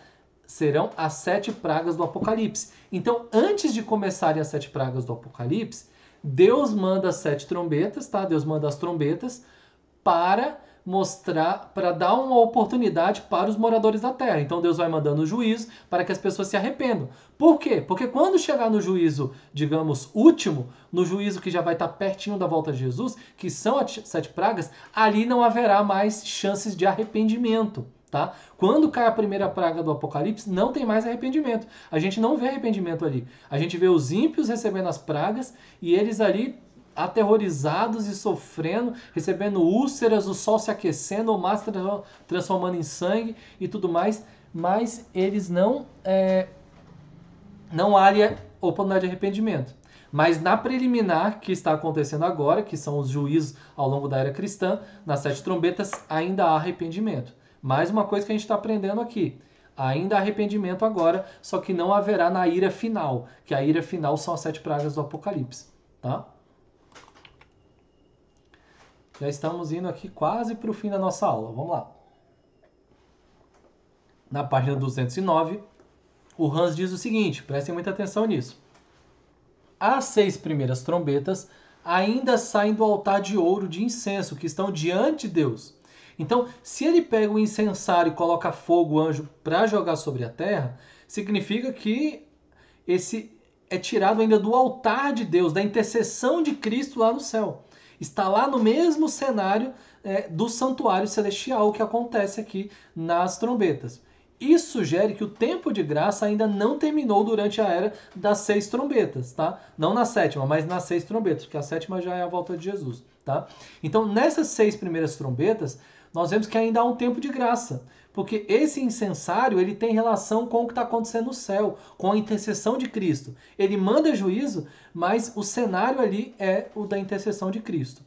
serão as sete pragas do Apocalipse. Então, antes de começarem as sete pragas do Apocalipse, Deus manda as sete trombetas, tá? Deus manda as trombetas para mostrar, para dar uma oportunidade para os moradores da terra. Então Deus vai mandando o juízo para que as pessoas se arrependam. Por quê? Porque quando chegar no juízo, digamos, último, no juízo que já vai estar pertinho da volta de Jesus, que são as sete pragas, ali não haverá mais chances de arrependimento. Tá? Quando cai a primeira praga do Apocalipse, não tem mais arrependimento. A gente não vê arrependimento ali. A gente vê os ímpios recebendo as pragas e eles ali aterrorizados e sofrendo, recebendo úlceras, o sol se aquecendo, o mar se transformando em sangue e tudo mais, mas eles não é, não área oportunidade de arrependimento. Mas na preliminar que está acontecendo agora, que são os juízes ao longo da era cristã, nas sete trombetas ainda há arrependimento. Mais uma coisa que a gente está aprendendo aqui. Ainda há arrependimento agora, só que não haverá na ira final, que a ira final são as sete pragas do Apocalipse, tá? Já estamos indo aqui quase para o fim da nossa aula. Vamos lá. Na página 209, o Hans diz o seguinte: prestem muita atenção nisso. As seis primeiras trombetas ainda saem do altar de ouro de incenso que estão diante de Deus. Então, se ele pega o incensário e coloca fogo, o anjo, para jogar sobre a terra, significa que esse é tirado ainda do altar de Deus, da intercessão de Cristo lá no céu está lá no mesmo cenário é, do santuário celestial que acontece aqui nas trombetas. Isso sugere que o tempo de graça ainda não terminou durante a era das seis trombetas, tá? Não na sétima, mas nas seis trombetas, porque a sétima já é a volta de Jesus, tá? Então, nessas seis primeiras trombetas, nós vemos que ainda há um tempo de graça. Porque esse incensário ele tem relação com o que está acontecendo no céu, com a intercessão de Cristo. Ele manda juízo, mas o cenário ali é o da intercessão de Cristo.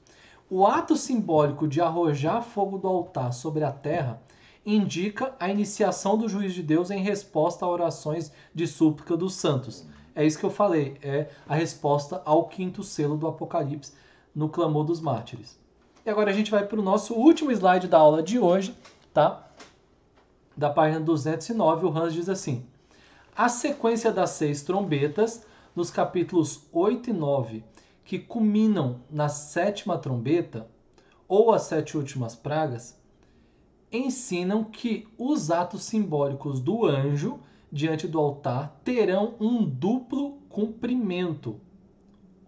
O ato simbólico de arrojar fogo do altar sobre a terra indica a iniciação do juiz de Deus em resposta a orações de súplica dos santos. É isso que eu falei, é a resposta ao quinto selo do Apocalipse no clamor dos mártires. E agora a gente vai para o nosso último slide da aula de hoje, tá? da página 209, o Hans diz assim: A sequência das seis trombetas, nos capítulos 8 e 9, que culminam na sétima trombeta, ou as sete últimas pragas, ensinam que os atos simbólicos do anjo diante do altar terão um duplo cumprimento.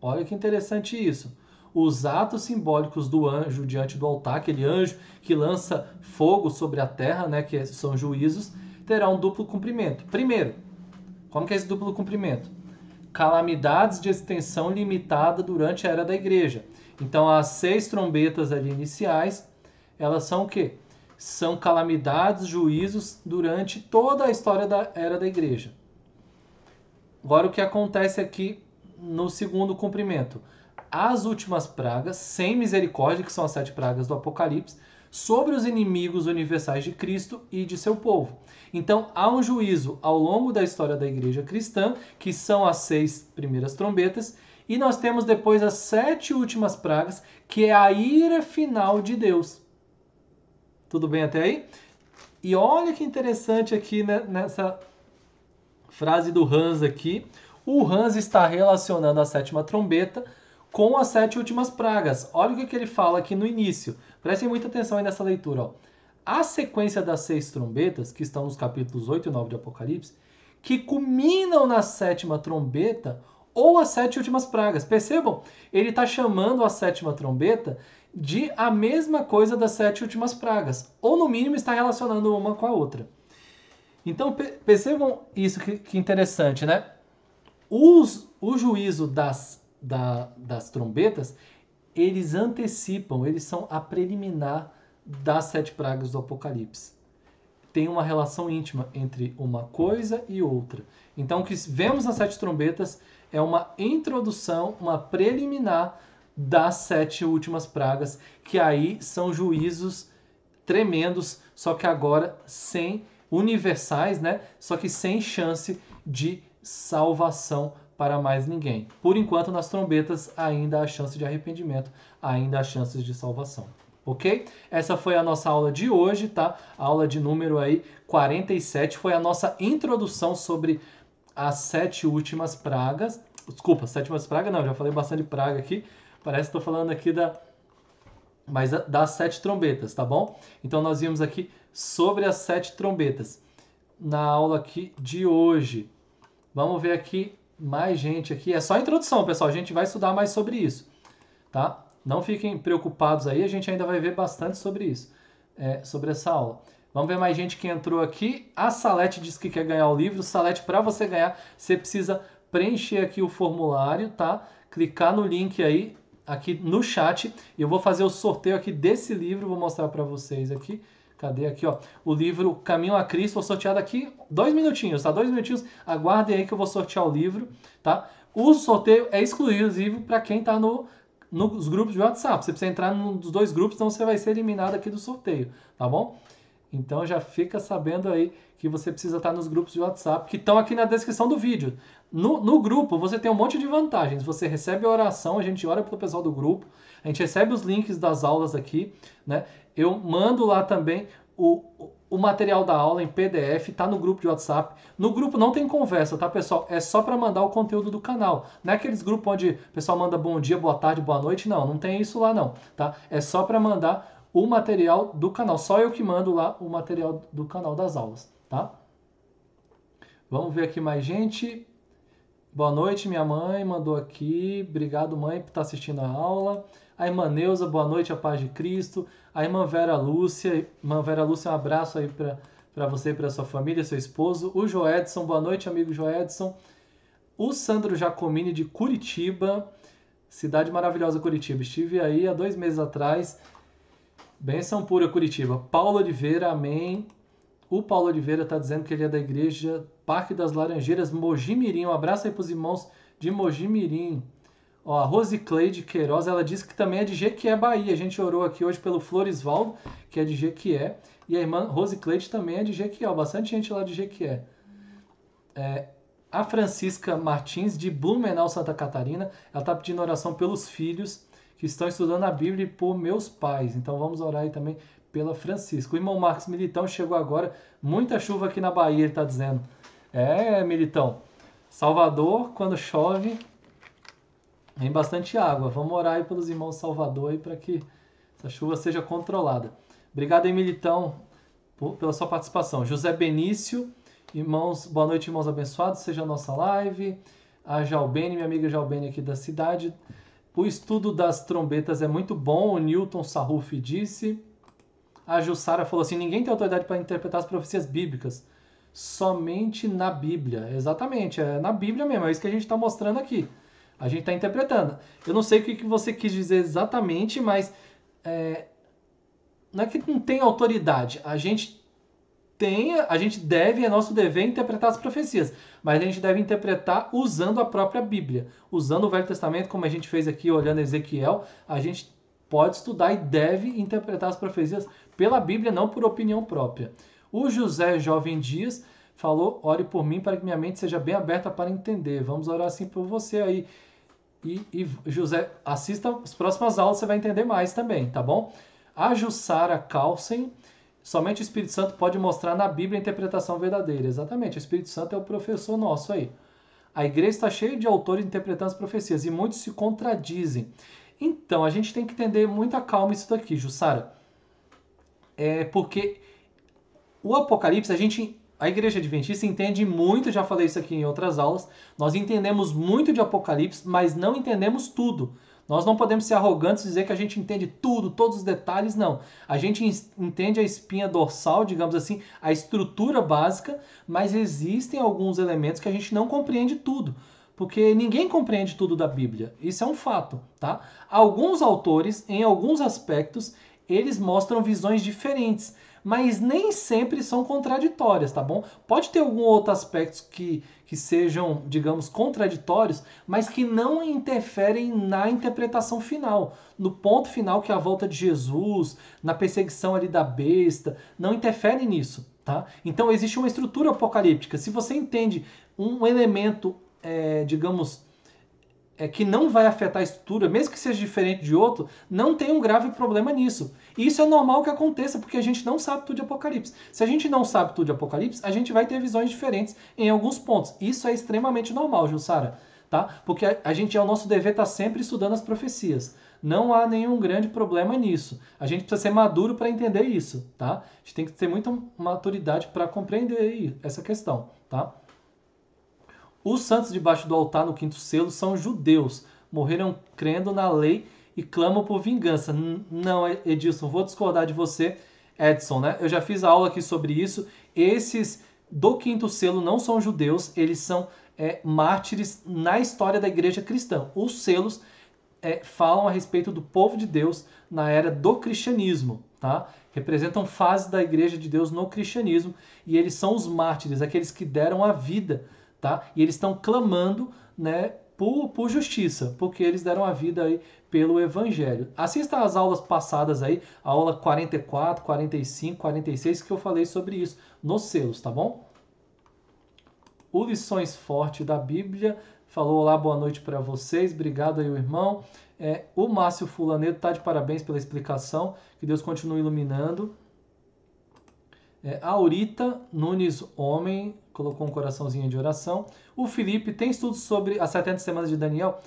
Olha que interessante isso os atos simbólicos do anjo diante do altar, aquele anjo que lança fogo sobre a terra, né, que são juízos, terá um duplo cumprimento. Primeiro, como que é esse duplo cumprimento? Calamidades de extensão limitada durante a era da igreja. Então, as seis trombetas ali iniciais, elas são o quê? São calamidades, juízos durante toda a história da era da igreja. Agora, o que acontece aqui no segundo cumprimento? as últimas pragas, sem misericórdia, que são as sete pragas do Apocalipse, sobre os inimigos universais de Cristo e de seu povo. Então, há um juízo ao longo da história da igreja cristã, que são as seis primeiras trombetas, e nós temos depois as sete últimas pragas, que é a ira final de Deus. Tudo bem até aí? E olha que interessante aqui né, nessa frase do Hans aqui. O Hans está relacionando a sétima trombeta com as sete últimas pragas. Olha o que, que ele fala aqui no início. Prestem muita atenção aí nessa leitura. Ó. A sequência das seis trombetas, que estão nos capítulos 8 e 9 de Apocalipse, que culminam na sétima trombeta ou as sete últimas pragas. Percebam? Ele está chamando a sétima trombeta de a mesma coisa das sete últimas pragas, ou no mínimo está relacionando uma com a outra. Então percebam isso que, que interessante, né? Os, o juízo das da, das trombetas, eles antecipam, eles são a preliminar das sete pragas do Apocalipse. Tem uma relação íntima entre uma coisa e outra. Então, o que vemos nas sete trombetas é uma introdução, uma preliminar das sete últimas pragas, que aí são juízos tremendos, só que agora sem universais, né? Só que sem chance de salvação para mais ninguém. Por enquanto, nas trombetas, ainda há chance de arrependimento, ainda há chances de salvação. Ok? Essa foi a nossa aula de hoje, tá? A aula de número aí 47 foi a nossa introdução sobre as sete últimas pragas. Desculpa, sétimas pragas não, já falei bastante praga aqui. Parece que estou falando aqui da mas das sete trombetas, tá bom? Então nós vimos aqui sobre as sete trombetas na aula aqui de hoje. Vamos ver aqui mais gente aqui. É só a introdução, pessoal. A gente vai estudar mais sobre isso, tá? Não fiquem preocupados aí, a gente ainda vai ver bastante sobre isso, é, sobre essa aula. Vamos ver mais gente que entrou aqui. A Salete disse que quer ganhar o livro. Salete, para você ganhar, você precisa preencher aqui o formulário, tá? Clicar no link aí, aqui no chat. Eu vou fazer o sorteio aqui desse livro, vou mostrar para vocês aqui. Cadê aqui, ó? O livro Caminho a Cristo, vou sortear daqui dois minutinhos, tá? Dois minutinhos, aguardem aí que eu vou sortear o livro, tá? O sorteio é exclusivo para quem está no, nos grupos de WhatsApp. Você precisa entrar num dos dois grupos, senão você vai ser eliminado aqui do sorteio, tá bom? Então já fica sabendo aí que você precisa estar nos grupos de WhatsApp que estão aqui na descrição do vídeo. No, no, grupo você tem um monte de vantagens. Você recebe a oração, a gente ora para o pessoal do grupo, a gente recebe os links das aulas aqui, né? Eu mando lá também o, o material da aula em PDF, tá no grupo de WhatsApp. No grupo não tem conversa, tá, pessoal? É só para mandar o conteúdo do canal. Não é aqueles grupos onde o pessoal manda bom dia, boa tarde, boa noite, não. Não tem isso lá, não, tá? É só para mandar o material do canal. Só eu que mando lá o material do canal das aulas, tá? Vamos ver aqui mais gente. Boa noite, minha mãe mandou aqui. Obrigado, mãe, por estar tá assistindo a aula. A irmã Neuza, boa noite, a paz de Cristo. A irmã Vera Lúcia, irmã Vera Lúcia, um abraço aí para você e para sua família, seu esposo. O Joedson, boa noite, amigo Joedson. O Sandro Jacomini de Curitiba, cidade maravilhosa Curitiba. Estive aí há dois meses atrás Benção pura Curitiba. Paulo Oliveira, amém. O Paulo Oliveira está dizendo que ele é da igreja Parque das Laranjeiras, Mojimirim. Um abraço aí para os irmãos de Mojimirim. Ó, a Rose Cleide Queiroz, ela disse que também é de Jequié, Bahia. A gente orou aqui hoje pelo Floresvaldo, que é de Jequié. E a irmã Rose Cleide também é de Jequié. bastante gente lá de Jequié. É, a Francisca Martins, de Blumenau, Santa Catarina, ela está pedindo oração pelos filhos que estão estudando a Bíblia por meus pais. Então vamos orar aí também pela Francisco. O irmão Marcos Militão chegou agora. Muita chuva aqui na Bahia, ele está dizendo. É, Militão. Salvador, quando chove, tem bastante água. Vamos orar aí pelos irmãos Salvador aí para que essa chuva seja controlada. Obrigado aí, Militão, por, pela sua participação. José Benício, irmãos, boa noite, irmãos abençoados, seja a nossa live. A Jalbene, minha amiga Jalbene aqui da cidade. O estudo das trombetas é muito bom, o Newton Sarruf disse. A Jussara falou assim: ninguém tem autoridade para interpretar as profecias bíblicas, somente na Bíblia. Exatamente, é na Bíblia mesmo, é isso que a gente está mostrando aqui. A gente está interpretando. Eu não sei o que, que você quis dizer exatamente, mas é, não é que não tem autoridade. A gente tem, a gente deve, é nosso dever interpretar as profecias, mas a gente deve interpretar usando a própria Bíblia, usando o Velho Testamento, como a gente fez aqui olhando Ezequiel, a gente pode estudar e deve interpretar as profecias pela Bíblia, não por opinião própria. O José Jovem Dias falou: "Ore por mim para que minha mente seja bem aberta para entender". Vamos orar assim por você aí. E, e José, assista as próximas aulas, você vai entender mais também, tá bom? A Jussara Carlsen Somente o Espírito Santo pode mostrar na Bíblia a interpretação verdadeira. Exatamente, o Espírito Santo é o professor nosso aí. A igreja está cheia de autores interpretando as profecias e muitos se contradizem. Então, a gente tem que entender muita calma isso daqui, Jussara. É porque o Apocalipse, a gente, a igreja adventista entende muito, já falei isso aqui em outras aulas, nós entendemos muito de Apocalipse, mas não entendemos tudo. Nós não podemos ser arrogantes e dizer que a gente entende tudo, todos os detalhes, não. A gente entende a espinha dorsal, digamos assim, a estrutura básica, mas existem alguns elementos que a gente não compreende tudo. Porque ninguém compreende tudo da Bíblia. Isso é um fato, tá? Alguns autores, em alguns aspectos, eles mostram visões diferentes mas nem sempre são contraditórias, tá bom? Pode ter algum outro aspecto que, que sejam, digamos, contraditórios, mas que não interferem na interpretação final, no ponto final que é a volta de Jesus, na perseguição ali da besta, não interferem nisso, tá? Então existe uma estrutura apocalíptica. Se você entende um elemento, é, digamos, é, que não vai afetar a estrutura, mesmo que seja diferente de outro, não tem um grave problema nisso. E isso é normal que aconteça, porque a gente não sabe tudo de Apocalipse. Se a gente não sabe tudo de Apocalipse, a gente vai ter visões diferentes em alguns pontos. Isso é extremamente normal, Jussara. Tá? Porque a, a gente é o nosso dever estar tá sempre estudando as profecias. Não há nenhum grande problema nisso. A gente precisa ser maduro para entender isso, tá? A gente tem que ter muita maturidade para compreender essa questão, tá? Os santos debaixo do altar no quinto selo são judeus, morreram crendo na lei e clamam por vingança. Não, Edilson, vou discordar de você, Edson, né? Eu já fiz aula aqui sobre isso. Esses do quinto selo não são judeus, eles são é, mártires na história da igreja cristã. Os selos é, falam a respeito do povo de Deus na era do cristianismo, tá? Representam fases da igreja de Deus no cristianismo e eles são os mártires, aqueles que deram a vida tá? E eles estão clamando, né, por, por justiça, porque eles deram a vida aí pelo evangelho. Assista às aulas passadas aí, a aula 44, 45, 46 que eu falei sobre isso nos selos, tá bom? O lições forte da Bíblia falou olá, boa noite para vocês. Obrigado aí, o irmão. É, o Márcio fulaneto tá de parabéns pela explicação. Que Deus continue iluminando. É, Aurita Nunes Homem colocou um coraçãozinho de oração. O Felipe tem estudos sobre as 70 semanas de Daniel.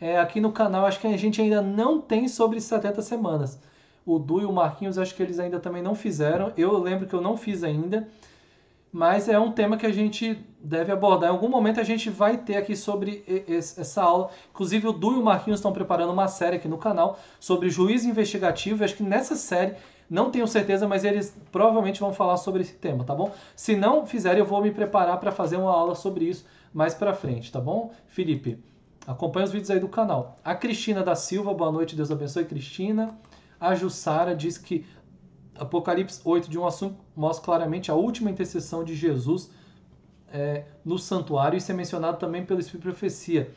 É, aqui no canal, acho que a gente ainda não tem sobre 70 semanas. O Du e o Marquinhos, acho que eles ainda também não fizeram. Eu lembro que eu não fiz ainda. Mas é um tema que a gente deve abordar. Em algum momento a gente vai ter aqui sobre essa aula. Inclusive, o Du e o Marquinhos estão preparando uma série aqui no canal sobre juiz investigativo. acho que nessa série não tenho certeza, mas eles provavelmente vão falar sobre esse tema, tá bom? Se não fizerem, eu vou me preparar para fazer uma aula sobre isso mais para frente, tá bom? Felipe, acompanha os vídeos aí do canal. A Cristina da Silva, boa noite, Deus abençoe, Cristina. A Jussara diz que Apocalipse 8 de um assunto mostra claramente a última intercessão de Jesus é, no santuário. Isso é mencionado também pelo Espírito Profecia.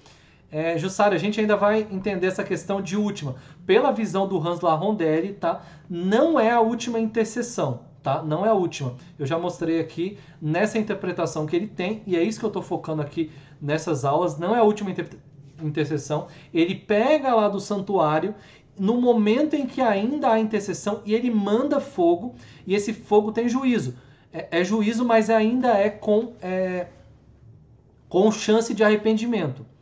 É, Jussara, a gente ainda vai entender essa questão de última. Pela visão do Hans Larondelli, tá? Não é a última intercessão, tá? Não é a última. Eu já mostrei aqui nessa interpretação que ele tem, e é isso que eu estou focando aqui nessas aulas. Não é a última inter intercessão. Ele pega lá do santuário no momento em que ainda há intercessão e ele manda fogo, e esse fogo tem juízo. É, é juízo, mas ainda é com, é, com chance de arrependimento.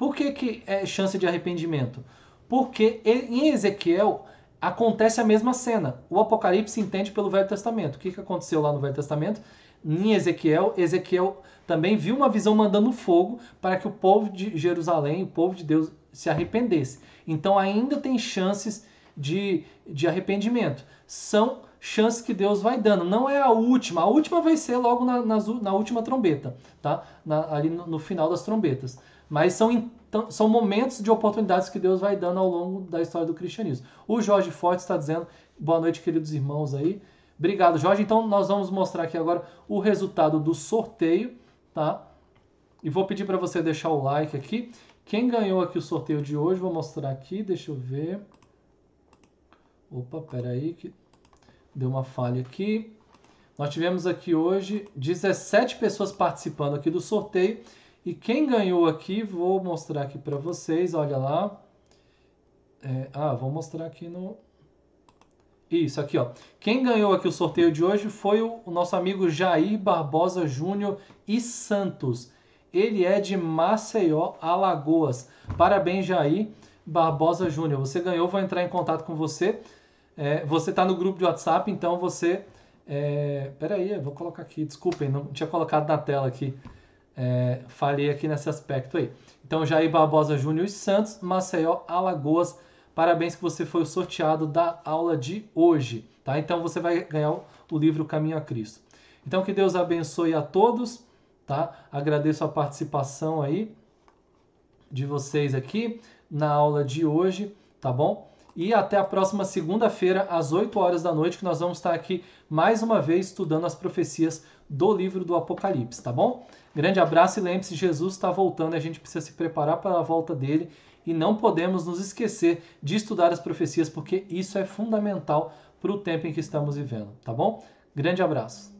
Por que, que é chance de arrependimento? Porque em Ezequiel acontece a mesma cena. O Apocalipse entende pelo Velho Testamento. O que, que aconteceu lá no Velho Testamento? Em Ezequiel, Ezequiel também viu uma visão mandando fogo para que o povo de Jerusalém, o povo de Deus, se arrependesse. Então ainda tem chances de, de arrependimento. São chances que Deus vai dando. Não é a última. A última vai ser logo na, na, na última trombeta, tá? Na, ali no, no final das trombetas. Mas são, então, são momentos de oportunidades que Deus vai dando ao longo da história do cristianismo. O Jorge Forte está dizendo, boa noite, queridos irmãos aí. Obrigado, Jorge. Então, nós vamos mostrar aqui agora o resultado do sorteio, tá? E vou pedir para você deixar o like aqui. Quem ganhou aqui o sorteio de hoje, vou mostrar aqui, deixa eu ver. Opa, peraí que deu uma falha aqui. Nós tivemos aqui hoje 17 pessoas participando aqui do sorteio e quem ganhou aqui, vou mostrar aqui para vocês, olha lá. É, ah, vou mostrar aqui no... Isso, aqui, ó. Quem ganhou aqui o sorteio de hoje foi o, o nosso amigo Jair Barbosa Júnior e Santos. Ele é de Maceió, Alagoas. Parabéns, Jair Barbosa Júnior. Você ganhou, vou entrar em contato com você. É, você está no grupo de WhatsApp, então você... É, peraí, eu vou colocar aqui. Desculpem, não tinha colocado na tela aqui. É, falhei aqui nesse aspecto aí. Então, Jair Barbosa Júnior e Santos, Maceió, Alagoas. Parabéns que você foi o sorteado da aula de hoje, tá? Então você vai ganhar o livro Caminho a Cristo. Então que Deus abençoe a todos, tá? Agradeço a participação aí de vocês aqui na aula de hoje, tá bom? E até a próxima segunda-feira às 8 horas da noite que nós vamos estar aqui mais uma vez estudando as profecias do livro do Apocalipse, tá bom? Grande abraço e lembre-se, Jesus está voltando, a gente precisa se preparar para a volta dele e não podemos nos esquecer de estudar as profecias, porque isso é fundamental para o tempo em que estamos vivendo, tá bom? Grande abraço.